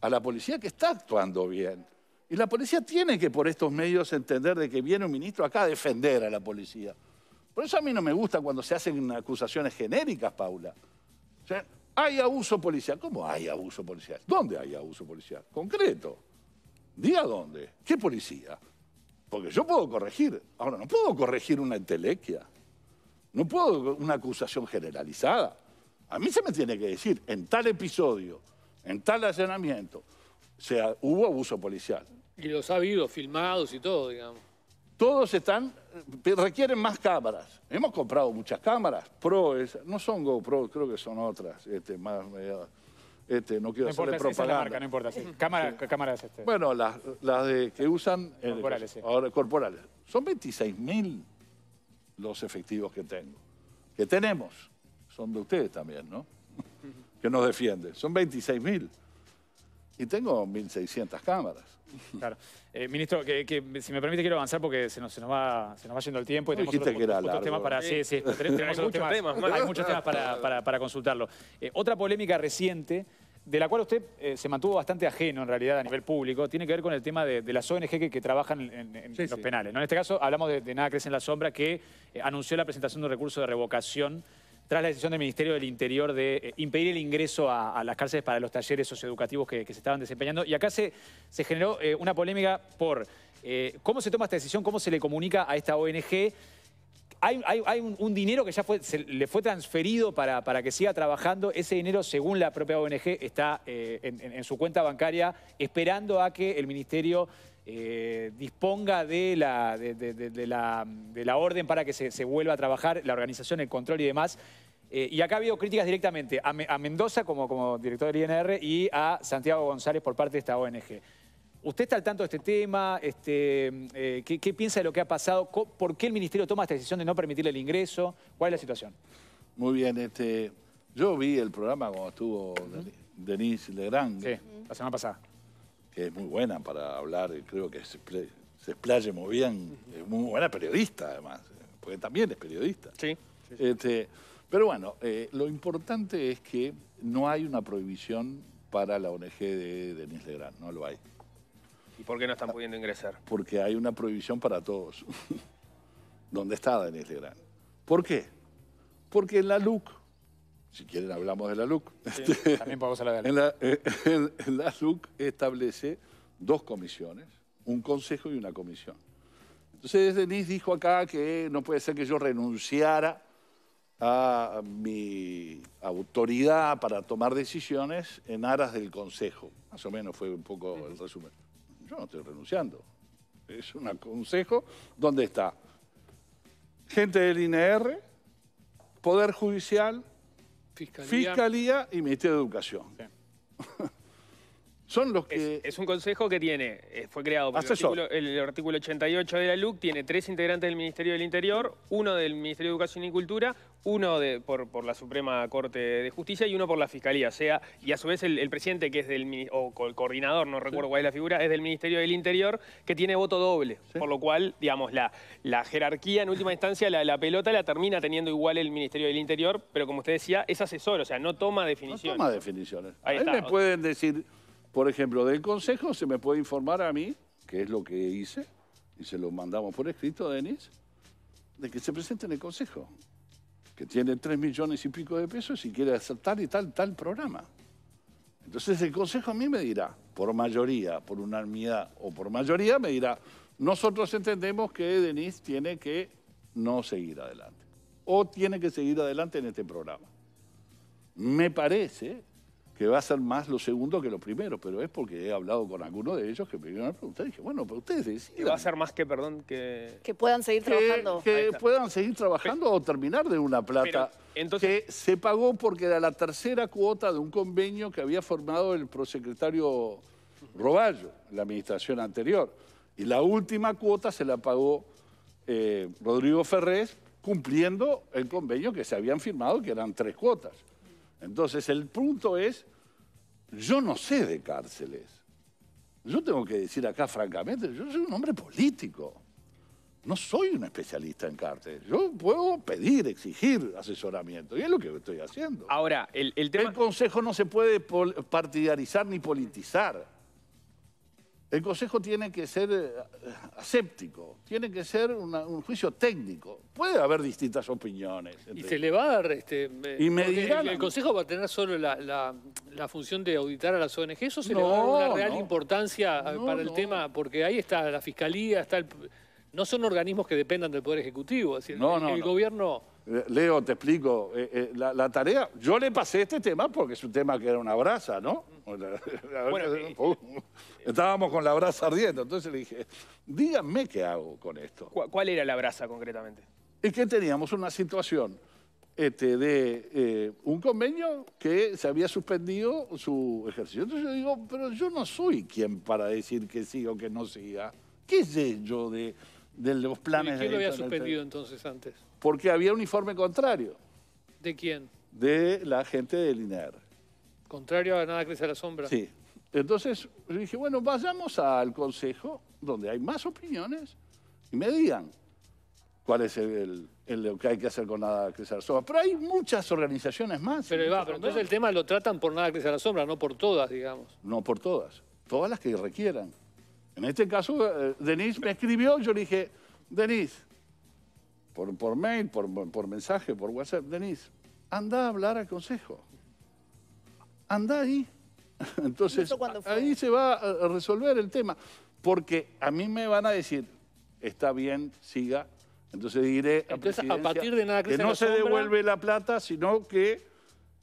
a la policía que está actuando bien. Y la policía tiene que por estos medios entender de que viene un ministro acá a defender a la policía. Por eso a mí no me gusta cuando se hacen acusaciones genéricas, Paula. O sea, hay abuso policial. ¿Cómo hay abuso policial? ¿Dónde hay abuso policial? Concreto. Diga dónde. ¿Qué policía? Porque yo puedo corregir. Ahora, no puedo corregir una entelequia. No puedo una acusación generalizada. A mí se me tiene que decir, en tal episodio, en tal allanamiento, hubo abuso policial. Y los ha habido filmados y todo, digamos. Todos están, eh, requieren más cámaras. Hemos comprado muchas cámaras, Pro, no son GoPro, creo que son otras, este, más... Eh, este, no quiero no hacerle propaganda. marca, no importa, Cámara, Cámaras este. Bueno, las, de, que usan... Eh, corporales, sí. ahora, corporales. Son 26.000 los efectivos que tengo, que tenemos. Son de ustedes también, ¿no? que nos defienden. Son 26.000. Y tengo 1.600 cámaras. Claro. Eh, ministro, que, si me permite quiero avanzar porque se nos, va, se nos va yendo el tiempo y tenemos que era temas para... ¿eh? Sí, sí, este, hay muchos temas, para, consultarlo. Eh, otra polémica reciente de la cual usted se mantuvo bastante ajeno en realidad a nivel público, tiene que ver con el tema de, las ONG que, trabajan en, los penales. En este caso hablamos de, Nada Crece en la Sombra, que anunció la presentación de un recurso de revocación tras la decisión del Ministerio del Interior de eh, impedir el ingreso a, las cárceles para los talleres socioeducativos que, se estaban desempeñando. Y acá se, generó eh, una polémica por eh, cómo se toma esta decisión, cómo se le comunica a esta ONG. Hay, un, dinero que ya le fue transferido para, para, que siga trabajando. Ese dinero, según la propia ONG, está en su cuenta bancaria esperando a que el Ministerio eh, disponga de la, de, la, orden para que se, vuelva a trabajar, la organización, el control y demás. Eh, y acá ha habido críticas directamente a, Mendoza como, como director del INR y a Santiago González por parte de esta ONG. ¿Usted está al tanto de este tema? Este, eh, ¿qué, piensa de lo que ha pasado? ¿Por qué el Ministerio toma esta decisión de no permitirle el ingreso? ¿Cuál es la situación? Muy bien, este, yo vi el programa cuando estuvo Denise Legrand. Sí, la semana pasada que es muy buena para hablar, creo que se, se explaye muy bien, es muy buena periodista además, porque también es periodista. Sí. Este, pero bueno, eh, lo importante es que no hay una prohibición para la ONG de Denis Legrand, no lo hay. ¿Y por qué no están pudiendo ingresar? Porque hay una prohibición para todos. ¿Dónde está Denis Legrand? ¿Por qué? Porque en la LUC si quieren hablamos de la LUC. también podemos hablar de la LUC. Eh, la, LUC establece dos comisiones, un consejo y una comisión. Entonces Denise dijo acá que no puede ser que yo renunciara a mi autoridad para tomar decisiones en aras del consejo. Más o menos fue un poco el resumen. Yo no estoy renunciando. Es un consejo donde está gente del INR, Poder Judicial, Fiscalía, y Ministerio de Educación. Es, un consejo que tiene, eh, fue creado por el artículo, 88 de la LUC, tiene tres integrantes del Ministerio del Interior, uno del Ministerio de Educación y Cultura, uno por, la Suprema Corte de Justicia y uno por la Fiscalía. sea, y a su vez el, presidente, que es del o el coordinador, no recuerdo cuál es la figura, es del Ministerio del Interior, que tiene voto doble. Por lo cual, digamos, la, la jerarquía en última instancia, la, pelota la termina teniendo igual el Ministerio del Interior, pero como usted decía, es asesor, o sea, no toma definiciones. No toma definiciones. Ahí, está, me pueden decir por ejemplo, del Consejo se me puede informar a mí, que es lo que hice, y se lo mandamos por escrito a Denis, de que se presente en el Consejo, que tiene tres millones y pico de pesos y quiere aceptar tal y tal, tal programa. Entonces el Consejo a mí me dirá, por mayoría, por unanimidad o por mayoría, me dirá, nosotros entendemos que Denis tiene que no seguir adelante, o tiene que seguir adelante en este programa. Me parece que va a ser más lo segundo que lo primero, pero es porque he hablado con algunos de ellos que me dieron a preguntar y dije, bueno, pero ustedes deciden. va a ser más que, perdón, que... Que puedan seguir trabajando. Que, puedan seguir trabajando o terminar de una plata que se pagó porque era la tercera cuota de un convenio que había formado el prosecretario Roballo, la administración anterior. Y la última cuota se la pagó eh, Rodrigo Ferrés cumpliendo el convenio que se habían firmado, que eran tres cuotas. Entonces, el punto es yo no sé de cárceles. Yo tengo que decir acá francamente, yo soy un hombre político. No soy un especialista en cárceles. Yo puedo pedir, exigir asesoramiento. Y es lo que estoy haciendo. Ahora, el, El Consejo no se puede partidarizar ni politizar. El Consejo tiene que ser eh, aséptico, tiene que ser un juicio técnico. Puede haber distintas opiniones. Y se le va a dar... Este, eh, y me ¿El Consejo va a tener solo la, función de auditar a las ONG? ¿Eso se le va a dar una real importancia eh, para el tema? Porque ahí está la Fiscalía, está no son organismos que dependan del Poder Ejecutivo. No, no, el gobierno eh, Leo, te explico, eh, eh, la, tarea, yo le pasé este tema porque es un tema que era una brasa, ¿no? Estábamos con la brasa ardiendo, entonces le dije, díganme qué hago con esto. ¿Cuál era la brasa concretamente? Es que teníamos una situación este, de un convenio que se había suspendido su ejercicio. Entonces yo digo, pero yo no soy quien para decir que sí o que no siga. ¿Qué sé yo de, de los planes? ¿Y quién lo había suspendido entonces antes? porque había un informe contrario. ¿De quién? De la gente de INER. Contrario a nada crece a la sombra. Sí. Entonces yo dije, bueno, vayamos al consejo donde hay más opiniones y me digan cuál es el, lo que hay que hacer con nada crece a la sombra. Pero hay muchas organizaciones más. Pero, va, pero entonces el tema lo tratan por nada crece a la sombra, no por todas, digamos. No por todas, todas las que requieran. En este caso, eh, Denise me escribió, yo le dije, Denise, por, mail, por, mensaje, por WhatsApp, Denise, anda a hablar al consejo. Anda ahí. Entonces, ahí se va a resolver el tema. Porque a mí me van a decir, está bien, siga. Entonces diré a, Entonces, a partir de nada que, no se devuelve la plata, sino que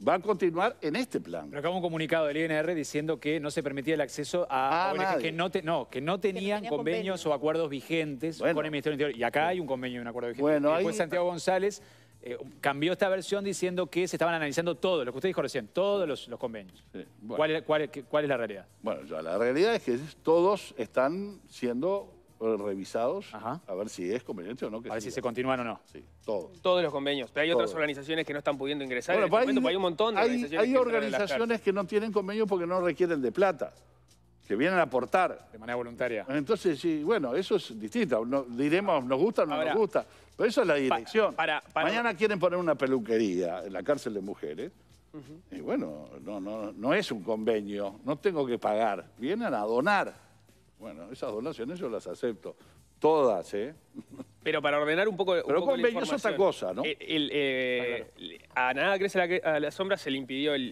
va a continuar en este plan. Pero acá un comunicado del INR diciendo que no se permitía el acceso a, ah, que no, que no tenían convenios o acuerdos vigentes con el Ministerio del Interior. Y acá hay un convenio y un acuerdo vigente. Bueno, Después Santiago González eh, cambió esta versión diciendo que se estaban analizando todos, lo que usted dijo recién, todos los, convenios. ¿Cuál, es la realidad? Bueno, la realidad es que todos están siendo eh, revisados a ver si es conveniente o no. a ver si se continúan o no. Sí, todos. Todos los convenios. Pero hay otras organizaciones que no están pudiendo ingresar. Este pues pues, hay, un montón de hay, organizaciones. que no tienen convenios porque no requieren de plata que vienen a aportar. De manera voluntaria. Entonces, sí, bueno, eso es distinto. diremos, nos gusta o no nos gusta. Pero esa es la dirección. Para, Mañana quieren poner una peluquería en la cárcel de mujeres. Y bueno, no, no, no es un convenio, no tengo que pagar. Vienen a donar. Bueno, esas donaciones yo las acepto. Todas, ¿eh? Pero para ordenar un poco. Un Pero poco cosa, ¿no? Eh, a nada crece a la sombra se le impidió el,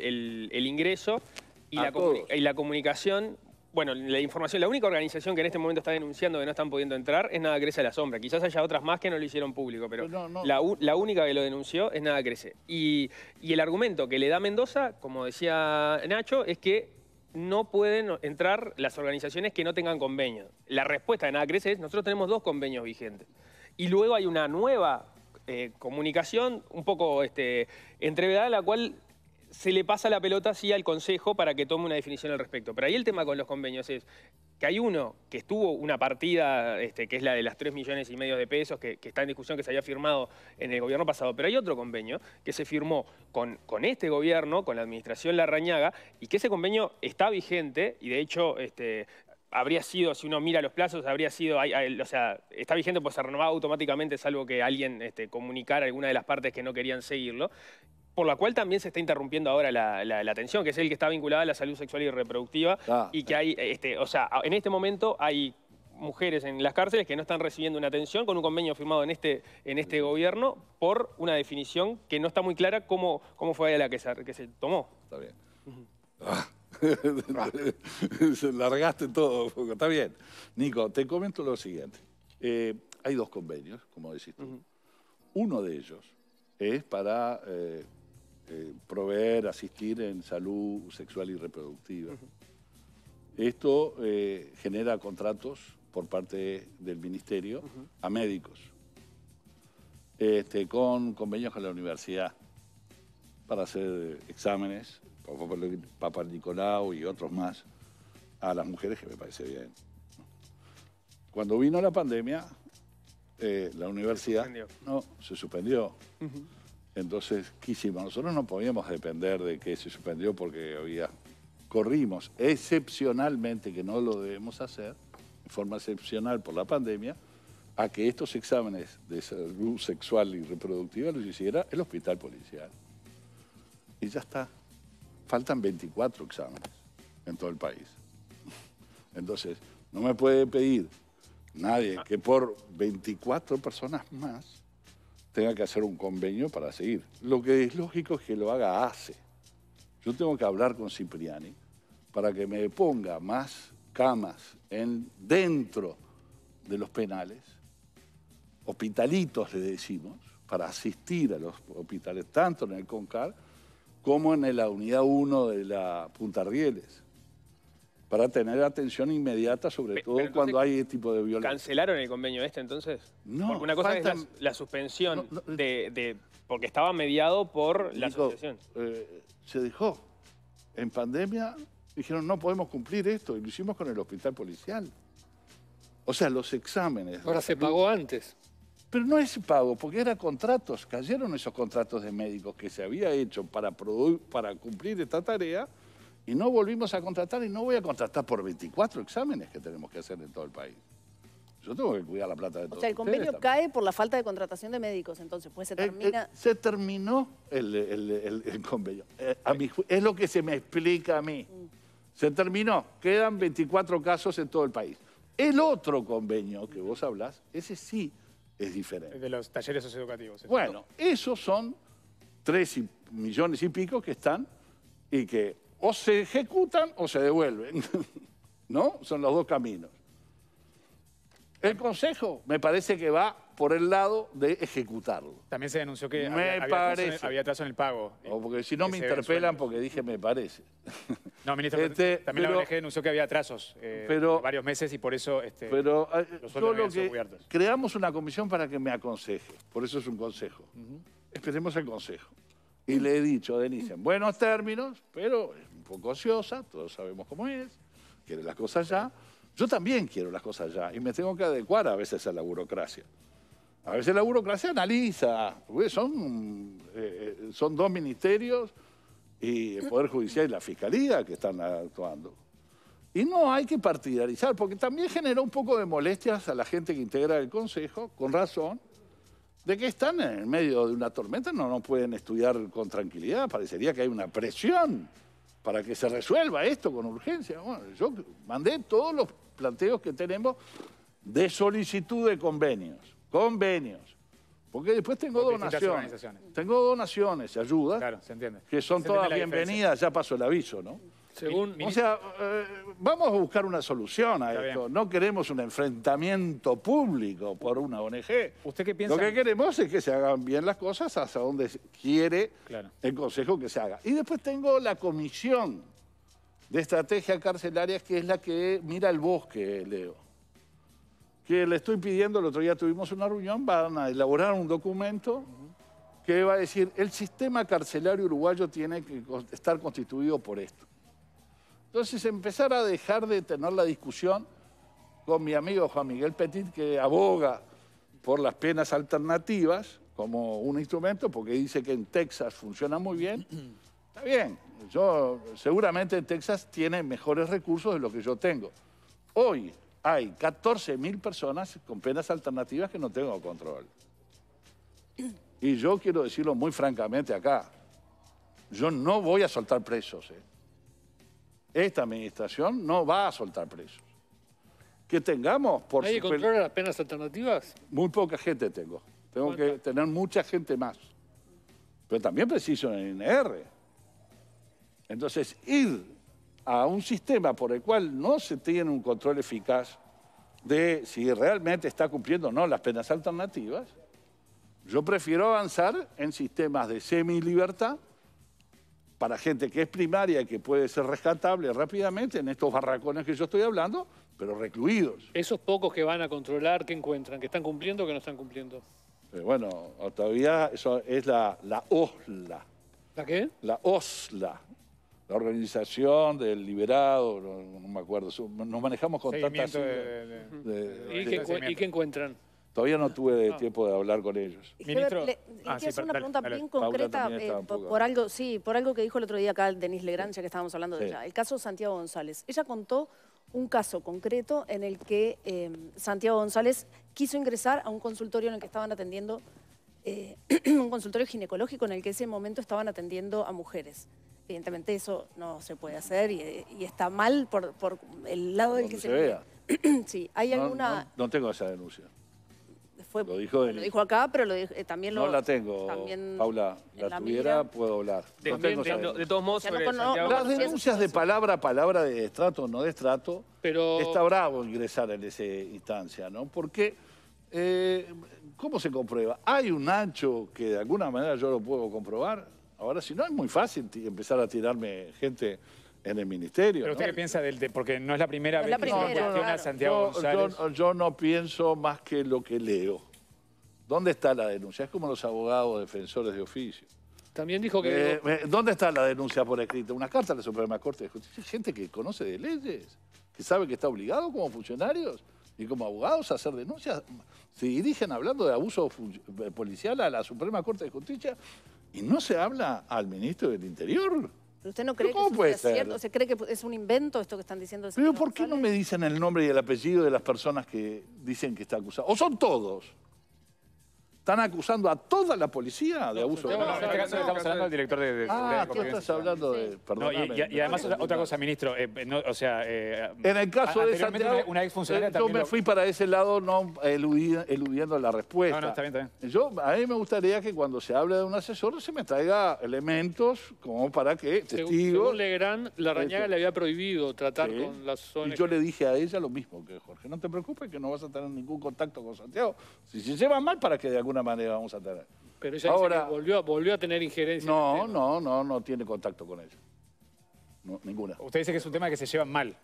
ingreso y la, la, comunicación. Bueno, la información, la única organización que en este momento está denunciando que no están pudiendo entrar es Nada Crece a la Sombra. Quizás haya otras más que no lo hicieron público, pero La, única que lo denunció es Nada Crece. Y, y el argumento que le da Mendoza, como decía Nacho, es que no pueden entrar las organizaciones que no tengan convenio. La respuesta de Nada Crece es, nosotros tenemos dos convenios vigentes. Y luego hay una nueva eh, comunicación, un poco este, entrevedada, la cual se le pasa la pelota así al Consejo para que tome una definición al respecto. Pero ahí el tema con los convenios es que hay uno que estuvo una partida, este, que es la de las 3 millones y medio de pesos, que, está en discusión, que se había firmado en el gobierno pasado, pero hay otro convenio que se firmó con, este gobierno, con la administración Larrañaga, y que ese convenio está vigente, y de hecho este, habría sido, si uno mira los plazos, habría sido, o sea, está vigente, pues se renovaba automáticamente, salvo que alguien este, comunicara alguna de las partes que no querían seguirlo por la cual también se está interrumpiendo ahora la, atención, que es el que está vinculado a la salud sexual y reproductiva. Ah, y que hay, este, o sea, en este momento hay mujeres en las cárceles que no están recibiendo una atención con un convenio firmado en este, en este gobierno por una definición que no está muy clara cómo, cómo fue la que se, que se tomó. Está bien. Ah. largaste todo, está bien. Nico, te comento lo siguiente. Eh, hay dos convenios, como decís tú. Uno de ellos es para eh, eh, proveer, asistir en salud sexual y reproductiva. Esto eh, genera contratos por parte del Ministerio a médicos, este, con convenios con la universidad para hacer exámenes, Papa Nicolau y otros más, a las mujeres, que me parece bien. Cuando vino la pandemia, eh, la universidad se suspendió. No, se suspendió. Entonces, ¿qué Nosotros no podíamos depender de que se suspendió porque había... Corrimos excepcionalmente, que no lo debemos hacer, en forma excepcional por la pandemia, a que estos exámenes de salud sexual y reproductiva los hiciera el hospital policial. Y ya está. Faltan 24 exámenes en todo el país. Entonces, no me puede pedir nadie que por 24 personas más tenga que hacer un convenio para seguir. Lo que es lógico es que lo haga ACE. Yo tengo que hablar con Cipriani para que me ponga más camas en, dentro de los penales, hospitalitos le decimos, para asistir a los hospitales, tanto en el CONCAR como en la unidad 1 de la Punta Rieles para tener atención inmediata, sobre todo cuando hay tipo de violencia. ¿Cancelaron el convenio este entonces? No. Porque una cosa es la, suspensión de, porque estaba mediado por la asociación. Eh, se dejó. En pandemia dijeron, no podemos cumplir esto, y lo hicimos con el hospital policial. O sea, los exámenes. Ahora se pagó antes. Pero no es pago, porque eran contratos. Cayeron esos contratos de médicos que se había hecho para, para cumplir esta tarea y no volvimos a contratar y no voy a contratar por 24 exámenes que tenemos que hacer en todo el país. Yo tengo que cuidar la plata de todos. O sea, el convenio cae por la falta de contratación de médicos, entonces, pues se eh, eh, termina... se terminó el, convenio. Eh, a es lo que se me explica a mí. Mm. Se terminó. Quedan 24 casos en todo el país. El otro convenio que vos hablás, ese sí es diferente. De los talleres educativos. bueno, esos son 3 millones y pico que están y que o se ejecutan o se devuelven. ¿No? Son los dos caminos. El Consejo me parece que va por el lado de ejecutarlo. También se denunció que había, atrasos en el pago. O porque si no me interpelan porque dije me parece. No, ministro, este, también la ONG denunció que había atrasos eh, pero, varios meses y por eso este, pero, eh, lo que Creamos una comisión para que me aconseje, por eso es un consejo. Esperemos el consejo. Y le he dicho a Denise, en buenos términos, pero es un poco ociosa, todos sabemos cómo es, quiere las cosas ya. Yo también quiero las cosas ya y me tengo que adecuar a veces a la burocracia. A veces la burocracia analiza, son, eh, eh, son dos ministerios y el Poder Judicial y la Fiscalía que están actuando. Y no hay que partidarizar, porque también generó un poco de molestias a la gente que integra el Consejo, con razón, de que están en medio de una tormenta, no, no pueden estudiar con tranquilidad, parecería que hay una presión para que se resuelva esto con urgencia. yo mandé todos los planteos que tenemos de solicitud de convenios, convenios. Porque después tengo donaciones. Tengo donaciones, ayudas, claro, se entiende. que son todas bienvenidas, ya pasó el aviso, ¿no? o sea, eh, vamos a buscar una solución a esto. No queremos un enfrentamiento público por una ONG. ¿Usted qué piensa? Lo que queremos es que se hagan bien las cosas hasta donde quiere el Consejo que se haga. Y después tengo la comisión de estrategia carcelaria, que es la que mira el bosque, Leo. Que le estoy pidiendo, el otro día tuvimos una reunión, van a elaborar un documento que va a decir, el sistema carcelario uruguayo tiene que estar constituido por esto. Entonces empezar a dejar de tener la discusión con mi amigo Juan Miguel Petit, que aboga por las penas alternativas como un instrumento, porque dice que en Texas funciona muy bien. Está bien, yo seguramente en Texas tiene mejores recursos de lo que yo tengo. Hoy hay 14.000 personas con penas alternativas que no tengo control. Y yo quiero decirlo muy francamente acá, yo no voy a soltar presos. ¿eh? esta administración no va a soltar presos. Que tengamos por hay las penas alternativas? Muy poca gente tengo. Tengo que tener mucha gente más. Pero también preciso en NR. Entonces, ir a un sistema por el cual no se tiene un control eficaz de si realmente está cumpliendo o no las penas alternativas, yo prefiero avanzar en sistemas de semi-libertad para gente que es primaria y que puede ser rescatable rápidamente en estos barracones que yo estoy hablando, pero recluidos. Esos pocos que van a controlar, ¿qué encuentran? ¿Que están cumpliendo o que no están cumpliendo? bueno, todavía eso es la, OSLA. ¿La qué? La OSLA, la organización del liberado, no, me acuerdo, nos manejamos con tantas... ¿Y qué encuentran? Todavía no tuve tiempo de hablar con ellos. Ministro, le, ah, una pregunta bien concreta eh, por, algo, sí, por algo que dijo el otro día acá Denise Legrand, ya que estábamos hablando de ella. El caso Santiago González. Ella contó un caso concreto en el que em, Santiago González quiso ingresar a un consultorio en el que estaban atendiendo, eh, un consultorio ginecológico en el que ese momento estaban atendiendo a mujeres. Evidentemente eso no se puede hacer y, está mal por, el lado del que se... vea. no tengo esa denuncia lo dijo, lo dijo acá, pero eh, también lo... No la tengo, Paula. La, tuviera, puedo hablar. De, todos modos, eh, las denuncias de palabra a palabra de estrato no de estrato, pero... está bravo ingresar en esa instancia, ¿no? Porque, eh, ¿cómo se comprueba? Hay un ancho que de alguna manera yo lo puedo comprobar. Ahora, si no, es muy fácil empezar a tirarme gente en el ministerio. ¿Pero usted qué piensa del porque no es la primera vez que se cuestiona Santiago González? Yo, no pienso más que lo que leo. ¿Dónde está la denuncia? Es como los abogados defensores de oficio. También dijo que... Eh, eh, ¿Dónde está la denuncia por escrito? Una carta a la Suprema Corte de Justicia. Gente que conoce de leyes, que sabe que está obligado como funcionarios y como abogados a hacer denuncias. Se dirigen hablando de abuso eh, policial a la Suprema Corte de Justicia y no se habla al ministro del Interior. ¿Usted no cree que es cierto? ¿Se cree que es un invento esto que están diciendo? Pero ¿por qué no me dicen el nombre y el apellido de las personas que dicen que está acusado? ¿O son todos? Están acusando a toda la policía de abuso. No, no, en este caso estamos hablando del director de... ah, de tú estás hablando de... No, y, además otra, cosa, ministro, eh, no, o sea... Eh, en el caso de Santiago, una ex funcionaria eh, yo me fui para ese lado no eludiendo la respuesta. No, no, está bien, está bien. Yo, a mí me gustaría que cuando se hable de un asesor se me traiga elementos como para que testigos... Según, Legrand, la Rañaga le había prohibido tratar con las zonas... Y yo le dije a ella lo mismo que Jorge, no te preocupes que no vas a tener ningún contacto con Santiago. Si se lleva mal, para que de alguna manera vamos a tener. Pero ella Ahora, dice que volvió, volvió a tener injerencia. No, no, no, no tiene contacto con ella. ninguna. Usted dice que es un tema que se lleva mal.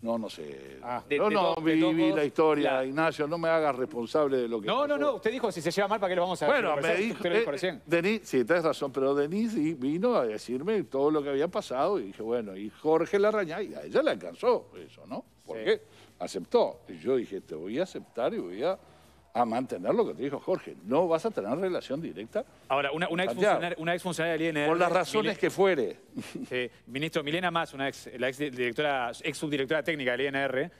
No, no sé. Ah, no, viví la historia, Ignacio, no me hagas responsable de lo que... No, no, no, usted dijo, si se lleva mal, ¿para qué lo vamos a Bueno, me dijo... Eh, sí, tenés razón, pero Denis vino a decirme todo lo que había pasado y dije, bueno, y Jorge la y a ella le alcanzó eso, ¿no? Porque aceptó. Y yo dije, te voy a aceptar y voy a a mantener lo que te dijo Jorge. No vas a tener relación directa. Ahora, una, exfuncionaria una del INR... Por las razones que fuere. ministro, Milena Más, una ex, la ex, directora, ex subdirectora técnica del INR,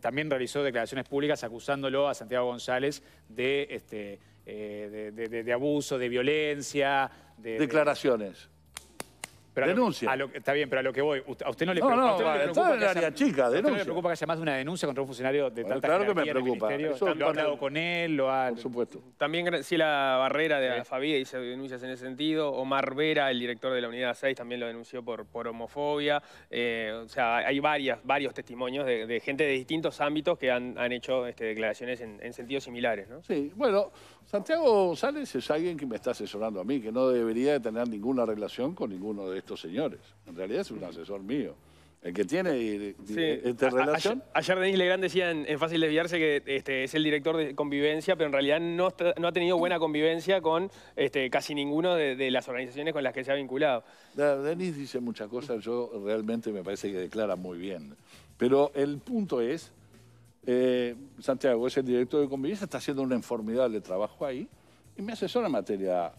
también realizó declaraciones públicas acusándolo a Santiago González de, este, eh, de, abuso, de violencia... De, Declaraciones denuncia. lo, está bien, pero a lo que voy, a usted no le, preocupa, no, no área chica, denuncia. Usted no le preocupa que haya más de una denuncia contra un funcionario de tal tanta Claro que me preocupa. lo ha hablado con él, lo ha... Por supuesto. También si la Barrera de sí. dice hizo denuncias en ese sentido. Omar Vera, el director de la Unidad 6, también lo denunció por, por homofobia. Eh, o sea, hay varias, varios testimonios de, gente de distintos ámbitos que han, hecho este, declaraciones en, sentidos similares, ¿no? Sí, bueno, Santiago González es alguien que me está asesorando a mí, que no debería tener ninguna relación con ninguno de estos señores. En realidad es un asesor mío. El que tiene esta relación. Ayer, Denis Legrand decía en, Fácil Desviarse que este, es el director de convivencia, pero en realidad no, ha tenido buena convivencia con este, casi ninguno de, las organizaciones con las que se ha vinculado. Denis dice muchas cosas, yo realmente me parece que declara muy bien. Pero el punto es, eh, Santiago es el director de convivencia, está haciendo una de trabajo ahí y me asesora en materia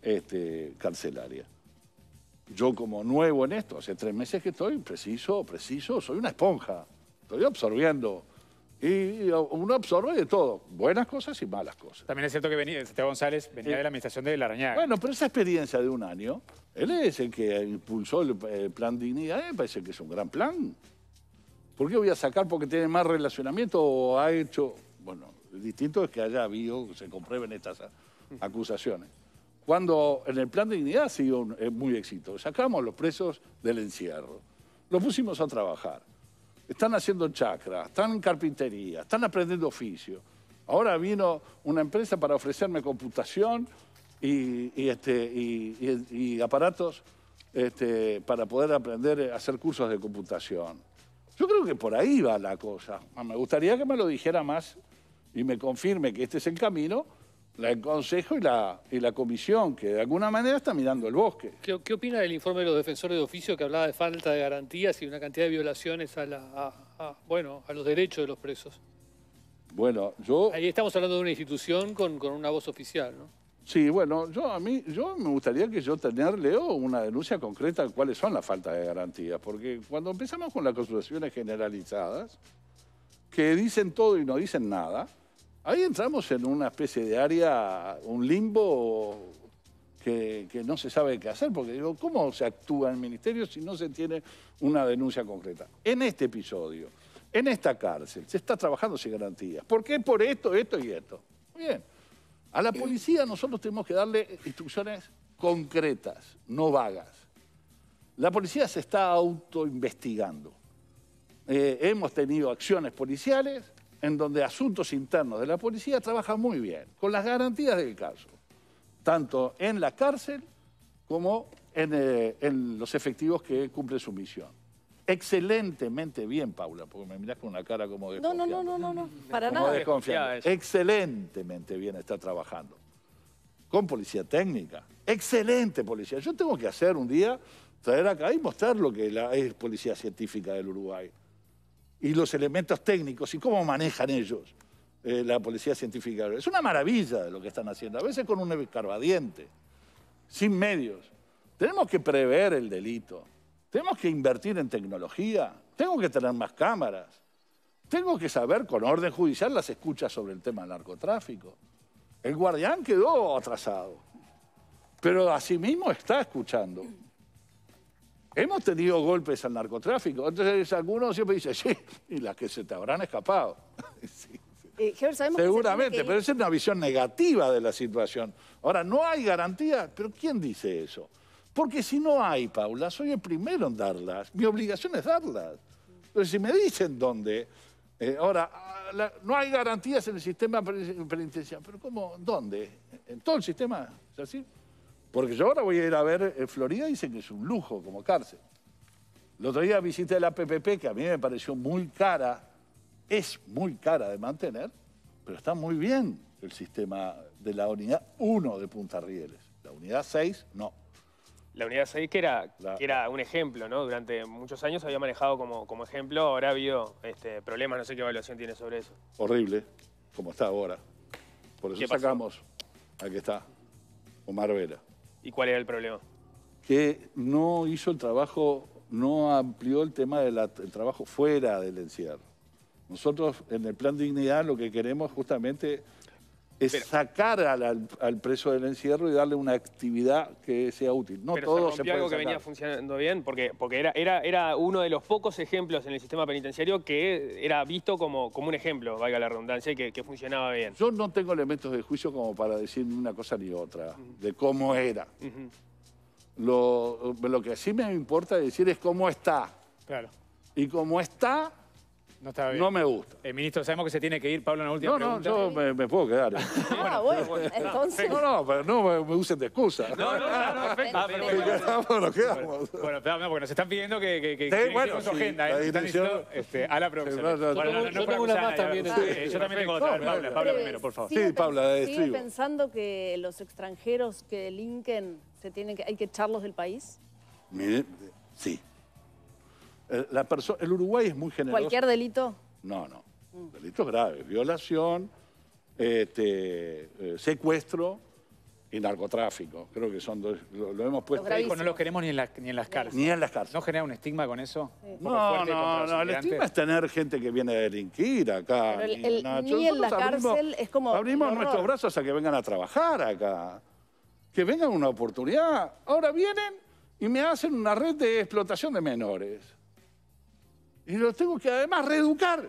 este, carcelaria yo como nuevo en esto, hace tres meses que estoy, preciso, preciso, soy una esponja, estoy absorbiendo. Y uno absorbe de todo, buenas cosas y malas cosas. También es cierto que venía, Santiago González venía de la administración de araña. Bueno, pero esa experiencia de un año, él es el que impulsó el, plan Dignidad, parece que es un gran plan. ¿Por qué voy a sacar porque tiene más relacionamiento o ha hecho...? Bueno, distinto es que haya habido, se comprueben estas acusaciones cuando en el plan de dignidad ha sido eh, muy exitoso. Sacamos a los presos del encierro, los pusimos a trabajar. Están haciendo chacras, están en carpintería, están aprendiendo oficio. Ahora vino una empresa para ofrecerme computación y, y, este, aparatos este, para poder aprender a hacer cursos de computación. Yo creo que por ahí va la cosa. Ah, me gustaría que me lo dijera más y me confirme que este es el camino la, el Consejo y la, y la Comisión, que de alguna manera está mirando el bosque. ¿Qué, opina del informe de los defensores de oficio que hablaba de falta de garantías y una cantidad de violaciones a, la, bueno, a los derechos de los presos? Bueno, yo... Ahí estamos hablando de una institución con, con una voz oficial, ¿no? Sí, bueno, yo a mí yo me gustaría que yo tener, Leo, oh, una denuncia concreta de cuáles son las faltas de garantías, porque cuando empezamos con las consultaciones generalizadas, que dicen todo y no dicen nada, Ahí entramos en una especie de área, un limbo que, no se sabe qué hacer, porque digo, ¿cómo se actúa en el ministerio si no se tiene una denuncia concreta? En este episodio, en esta cárcel, se está trabajando sin garantías. ¿Por qué? Por esto, esto y esto. Muy bien. A la policía nosotros tenemos que darle instrucciones concretas, no vagas. La policía se está autoinvestigando. Eh, hemos tenido acciones policiales en donde asuntos internos de la policía trabajan muy bien, con las garantías del caso, tanto en la cárcel como en, eh, los efectivos que cumplen su misión. Excelentemente bien, Paula, porque me miras con una cara como de... No, no, no, no, no, para No nada. Excelentemente bien está trabajando. Con policía técnica. Excelente policía. Yo tengo que hacer un día, traer acá y mostrar lo que la, es policía científica del Uruguay y los elementos técnicos y cómo manejan ellos eh, la policía científica. Es una maravilla lo que están haciendo, a veces con un escarbadiente, sin medios. Tenemos que prever el delito, tenemos que invertir en tecnología, tengo que tener más cámaras, tengo que saber con orden judicial las escuchas sobre el tema del narcotráfico. El guardián quedó atrasado, pero asimismo está escuchando. Hemos tenido golpes al narcotráfico. Entonces algunos siempre dicen, sí, y las que se te habrán escapado. Seguramente, pero esa es una visión negativa de la situación. Ahora, no hay garantía, pero ¿quién dice eso? Porque si no hay, Paula, soy el primero en darlas. Mi obligación es darlas. Entonces, si me dicen dónde... Eh, ahora, ah, no hay garantías en el sistema penitenciario. ¿Pero cómo? ¿Dónde? ¿En todo el sistema? ¿Es así? Porque yo ahora voy a ir a ver en eh, Florida, dicen que es un lujo como cárcel. El otro día visité la PPP, que a mí me pareció muy cara, es muy cara de mantener, pero está muy bien el sistema de la unidad 1 de Punta Rieles. La unidad 6, no. La unidad 6, que era, era un ejemplo, ¿no? Durante muchos años había manejado como, como ejemplo, ahora ha habido este, problemas, no sé qué evaluación tiene sobre eso. Horrible, como está ahora. Por eso sacamos, aquí está, Omar Vela. ¿Y cuál era el problema? Que no hizo el trabajo, no amplió el tema del trabajo fuera del encierro. Nosotros en el Plan Dignidad lo que queremos justamente es sacar al, preso del encierro y darle una actividad que sea útil. No todo se, se algo que venía funcionando bien, porque, porque era, era, era uno de los pocos ejemplos en el sistema penitenciario que era visto como, como un ejemplo, valga la redundancia, que, funcionaba bien. Yo no tengo elementos de juicio como para decir ni una cosa ni otra, de cómo era. lo, que sí me importa decir es cómo está. Claro. Y cómo está no, está bien. no me gusta. Eh, ministro, sabemos que se tiene que ir, Pablo, en la última pregunta. No, no, yo me, puedo quedar. ah, bueno, entonces... No, no, pero no me, usen de excusa. No, no, no, perfecto. Ah, pero ah, bueno, nos quedamos. Bueno, porque nos están pidiendo que... que, que, bueno, sí, su agenda, ¿eh? la eh, están diciendo este, a la próxima. bueno, no, yo tengo una más también. Eh, yo también tengo otra. Pablo, primero, por favor. Sí, Paula, ¿Sigue pensando que los extranjeros que delinquen que, hay que echarlos del país? Sí. Eh, el, Uruguay es muy generoso. ¿Cualquier delito? No, no. Delitos graves. Violación, este, eh, secuestro y narcotráfico. Creo que son dos. Lo, hemos puesto. ahí. no lo queremos ni en, las cárceles. Ni en las cárceles. ¿No genera un estigma con eso? No, no, no. El estigma es tener gente que viene a delinquir acá. ni en la cárcel es como. Abrimos nuestros brazos a que vengan a trabajar acá. Que vengan una oportunidad. Ahora vienen y me hacen una red de explotación de menores y los tengo que además reeducar.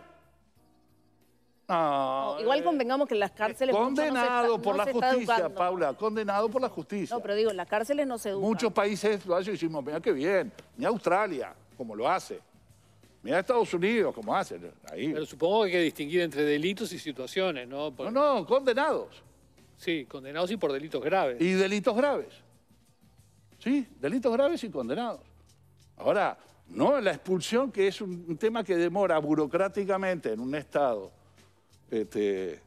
igual convengamos que en las cárceles... Condenado no por la justicia, Paula, condenado por la justicia. No, pero digo, en las cárceles no se educan. Muchos países lo hacen y decimos, mira qué bien, ni Australia, como lo hace. Mira Estados Unidos, como hace. ahí. Pero supongo que hay que distinguir entre delitos y situaciones, ¿no? No, no, condenados. Sí, condenados y por delitos graves. Y delitos graves. Sí, delitos graves y condenados. Ahora, no, la expulsión, que es un tema que demora burocráticamente en un Estado este,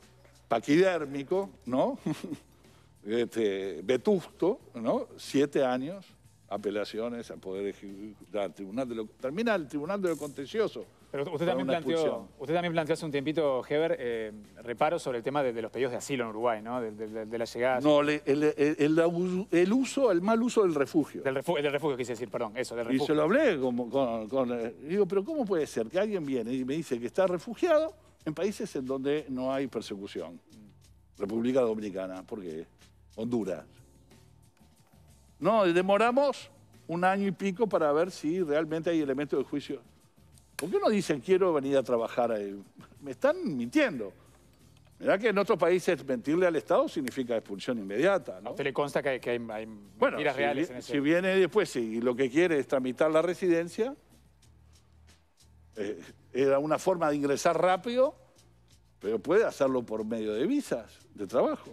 paquidérmico, ¿no? este, vetusto, ¿no? Siete años, apelaciones al Poder Ejecutivo, Tribunal termina el Tribunal de lo Contencioso, pero usted también, planteó, hace un tiempito, Heber, eh, reparos sobre el tema de, los pedidos de asilo en Uruguay, ¿no? De, la llegada... No, el, uso, el mal uso del refugio. Del, refugio, quise decir, perdón, eso, del refugio. Y se lo hablé con... Eh, digo, pero ¿cómo puede ser que alguien viene y me dice que está refugiado en países en donde no hay persecución? República Dominicana, ¿por qué? Honduras. No, demoramos un año y pico para ver si realmente hay elementos de juicio ¿Por qué no dicen quiero venir a trabajar? Ahí? Me están mintiendo. Mirá que en otros países mentirle al Estado significa expulsión inmediata. ¿no? ¿A usted le consta que, hay, bueno, si, en Si viene después y lo que quiere es tramitar la residencia, eh, era una forma de ingresar rápido, pero puede hacerlo por medio de visas de trabajo.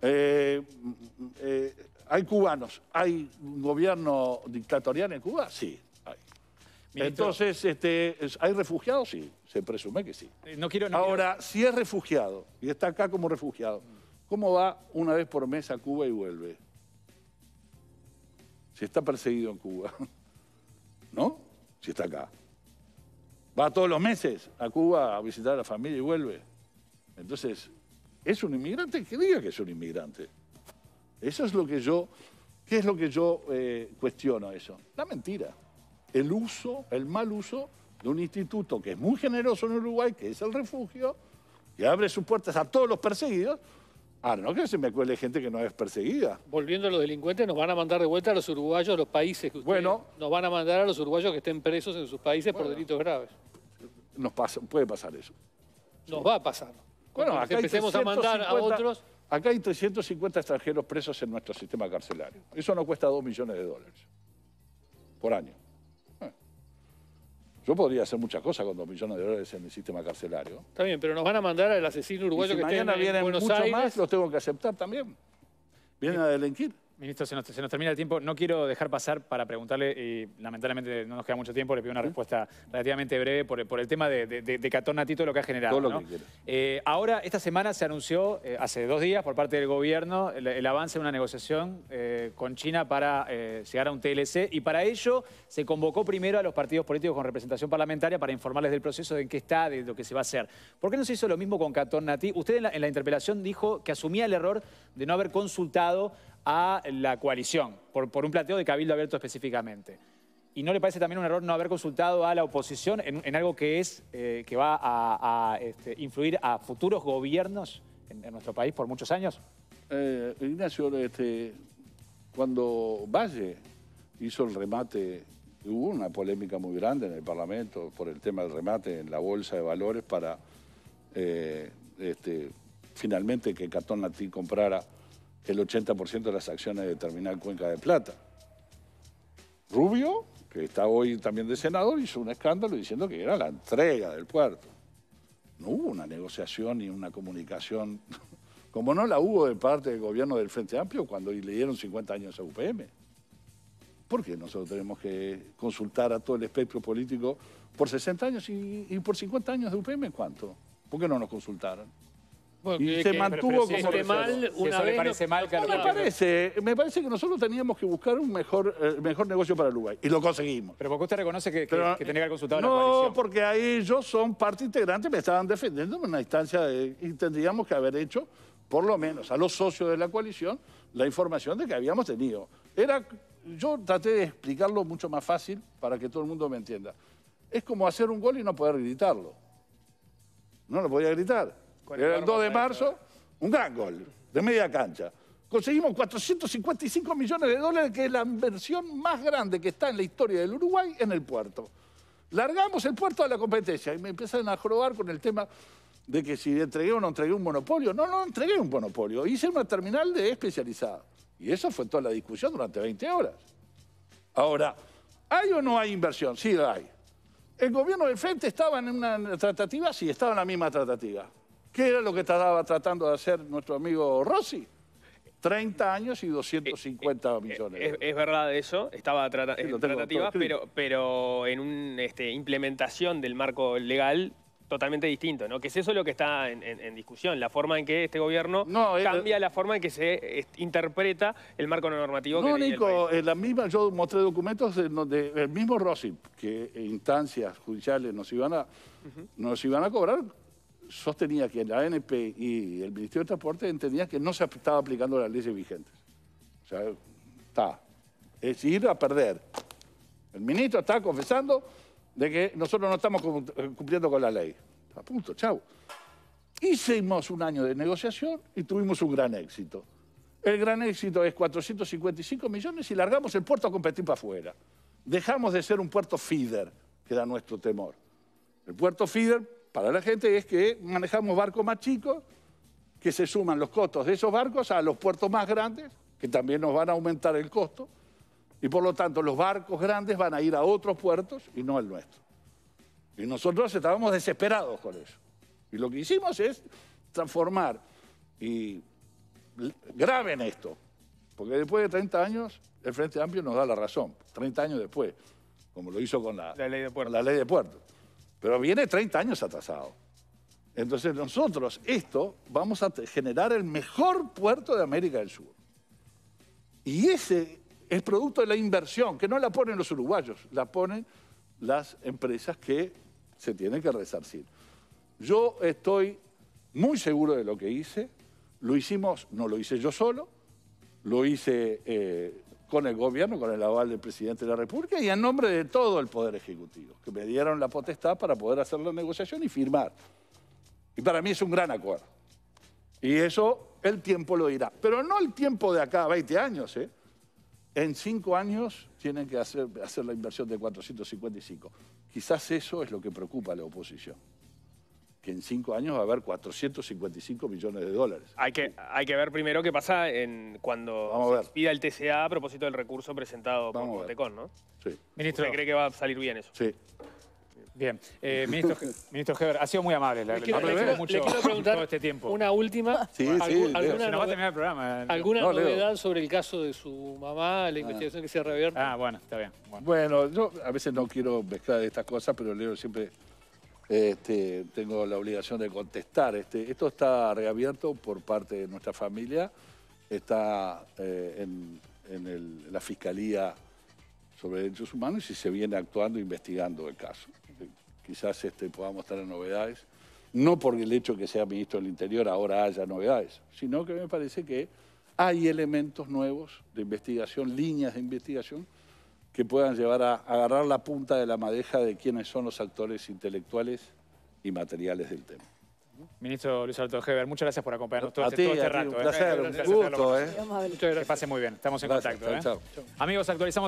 Eh, mm, mm, eh, ¿Hay cubanos? ¿Hay un gobierno dictatorial en Cuba? Sí. Entonces, este, ¿hay refugiados? Sí, se presume que sí. Eh, no quiero, Ahora, si es refugiado y está acá como refugiado, ¿cómo va una vez por mes a Cuba y vuelve? Si está perseguido en Cuba, ¿no? Si está acá. Va todos los meses a Cuba a visitar a la familia y vuelve. Entonces, ¿es un inmigrante? Que diga que es un inmigrante. Eso es lo que yo... ¿Qué es lo que yo eh, cuestiono eso? La mentira el uso, el mal uso de un instituto que es muy generoso en Uruguay, que es el refugio, que abre sus puertas a todos los perseguidos. Ahora, no que se me acuerde gente que no es perseguida. Volviendo a los delincuentes, nos van a mandar de vuelta a los uruguayos, a los países que ustedes... Bueno. Nos van a mandar a los uruguayos que estén presos en sus países por delitos graves. Nos pasa, puede pasar eso. Nos va a pasar. Bueno, que empecemos a mandar a otros... Acá hay 350 extranjeros presos en nuestro sistema carcelario. Eso nos cuesta 2 millones de dólares por año. Yo podría hacer muchas cosas con dos millones de dólares en el sistema carcelario. Está bien, pero nos van a mandar al asesino uruguayo que mañana esté en, vienen en Buenos Aires. más, los tengo que aceptar también. Vienen a delinquir. Ministro, se nos, termina el tiempo. No quiero dejar pasar para preguntarle, y lamentablemente no nos queda mucho tiempo, le pido una respuesta relativamente breve por, el tema de, de, de Catón lo que ha generado. Eh, ahora, esta semana se anunció, eh, hace dos días, por parte del gobierno, el, avance de una negociación eh, con China para llegar a un TLC, y para ello se convocó primero a los partidos políticos con representación parlamentaria para informarles del proceso, de en qué está, de lo que se va a hacer. ¿Por qué no se hizo lo mismo con Catón Natí? Usted en la interpelación dijo que asumía el error de no haber consultado a la coalición, por, un planteo de Cabildo Abierto específicamente. ¿Y no le parece también un error no haber consultado a la oposición en, algo que, es, eh, que va a, este, influir a futuros gobiernos en, nuestro país por muchos años? Eh, Ignacio, este, cuando Valle hizo el remate, hubo una polémica muy grande en el Parlamento por el tema del remate en la Bolsa de Valores para eh, este, finalmente que Catón Latín comprara el 80% de las acciones de Terminal Cuenca de Plata. Rubio, que está hoy también de senador, hizo un escándalo diciendo que era la entrega del puerto. No hubo una negociación ni una comunicación, como no la hubo de parte del gobierno del Frente Amplio cuando le dieron 50 años a UPM. ¿Por qué nosotros tenemos que consultar a todo el espectro político por 60 años y, y por 50 años de UPM, ¿cuánto? ¿Por qué no nos consultaron? y se mantuvo mal parece mal me parece me parece que nosotros teníamos que buscar un mejor eh, mejor negocio para Uruguay y lo conseguimos pero porque usted reconoce que, tenía que consultar no la coalición. porque ahí ellos son parte integrante me estaban defendiendo en una instancia de, y tendríamos que haber hecho por lo menos a los socios de la coalición la información de que habíamos tenido era yo traté de explicarlo mucho más fácil para que todo el mundo me entienda es como hacer un gol y no poder gritarlo no lo podía gritar el, el 2 de marzo, un gran gol de media cancha. Conseguimos 455 millones de dólares, que es la inversión más grande que está en la historia del Uruguay en el puerto. Largamos el puerto a la competencia y me empiezan a jorobar con el tema de que si entregué o no entregué un monopolio. No, no entregué un monopolio, hice una terminal de especializada. Y eso fue toda la discusión durante 20 horas. Ahora, ¿hay o no hay inversión? Sí, hay. El gobierno de frente estaba en una tratativa, sí, estaba en la misma tratativa. ¿Qué era lo que estaba tratando de hacer nuestro amigo Rossi? 30 años y 250 eh, eh, millones. Es, verdad eso, estaba eh, en tratativa, pero, en una este, implementación del marco legal totalmente distinto, ¿no? Que es eso lo que está en, discusión, la forma en que este gobierno cambia la forma en que se interpreta el marco normativo. No, que Nico, yo mostré documentos en donde el mismo Rossi, que instancias judiciales nos iban a, nos iban a cobrar sostenía que la ANP y el Ministerio de Transporte entendían que no se estaba aplicando las leyes vigentes. O sea, está. Es ir a perder. El ministro está confesando de que nosotros no estamos eh, cumpliendo con la ley. A punto, chau. Hicimos un año de negociación y tuvimos un gran éxito. El gran éxito es 455 millones y largamos el puerto a competir para afuera. Dejamos de ser un puerto feeder, que era nuestro temor. El puerto feeder para la gente es que manejamos barcos más chicos, que se suman los costos de esos barcos a los puertos más grandes, que también nos van a aumentar el costo, y por lo tanto los barcos grandes van a ir a otros puertos y no al nuestro. Y nosotros estábamos desesperados con eso. Y lo que hicimos es transformar, y graben esto, porque después de 30 años el Frente Amplio nos da la razón, 30 años después, como lo hizo con la, la ley de puertos. Pero viene 30 años atrasado. Entonces nosotros esto vamos a generar el mejor puerto de América del Sur. Y ese es producto de la inversión, que no la ponen los uruguayos, la ponen las empresas que se tienen que resarcir. Yo estoy muy seguro de lo que hice, lo hicimos, no lo hice yo solo, lo hice eh, con el gobierno, con el aval del presidente de la República y en nombre de todo el Poder Ejecutivo, que me dieron la potestad para poder hacer la negociación y firmar. Y para mí es un gran acuerdo. Y eso el tiempo lo dirá. Pero no el tiempo de acá, 20 años. ¿eh? En 5 años tienen que hacer, hacer la inversión de 455. Quizás eso es lo que preocupa a la oposición en cinco años va a haber 455 millones de dólares. Hay que, hay que ver primero qué pasa cuando Vamos se el TCA a propósito del recurso presentado por Botecón, ¿no? Sí. Ministro. ¿Usted cree que va a salir bien eso? Sí. Bien. Eh, ministro, Geber, ha sido muy amable. Le, quiero, preguntar todo este tiempo. una última. Sí, eh. ¿Alguna, no va a el programa, ¿alguna novedad sobre el caso de su mamá, la ah. investigación que se reabierto? Ah, bueno, está bien. Bueno. bueno, yo a veces no quiero mezclar estas cosas, pero Leo siempre este, tengo la obligación de contestar. Este, esto está reabierto por parte de nuestra familia, está eh, en, la Fiscalía sobre Derechos Humanos y se viene actuando, investigando el caso. Este, quizás este, podamos tener novedades, no porque el hecho que sea ministro del Interior ahora haya novedades, sino que me parece que hay elementos nuevos de investigación, líneas de investigación, que puedan llevar a agarrar la punta de la madeja de quiénes son los actores intelectuales y materiales del tema. Ministro Luis Alto Heber, muchas gracias por acompañarnos todo, este, este, a rato. ¿eh? un gusto. ¿eh? Que pase muy bien, estamos en contacto. ¿eh? Amigos, actualizamos.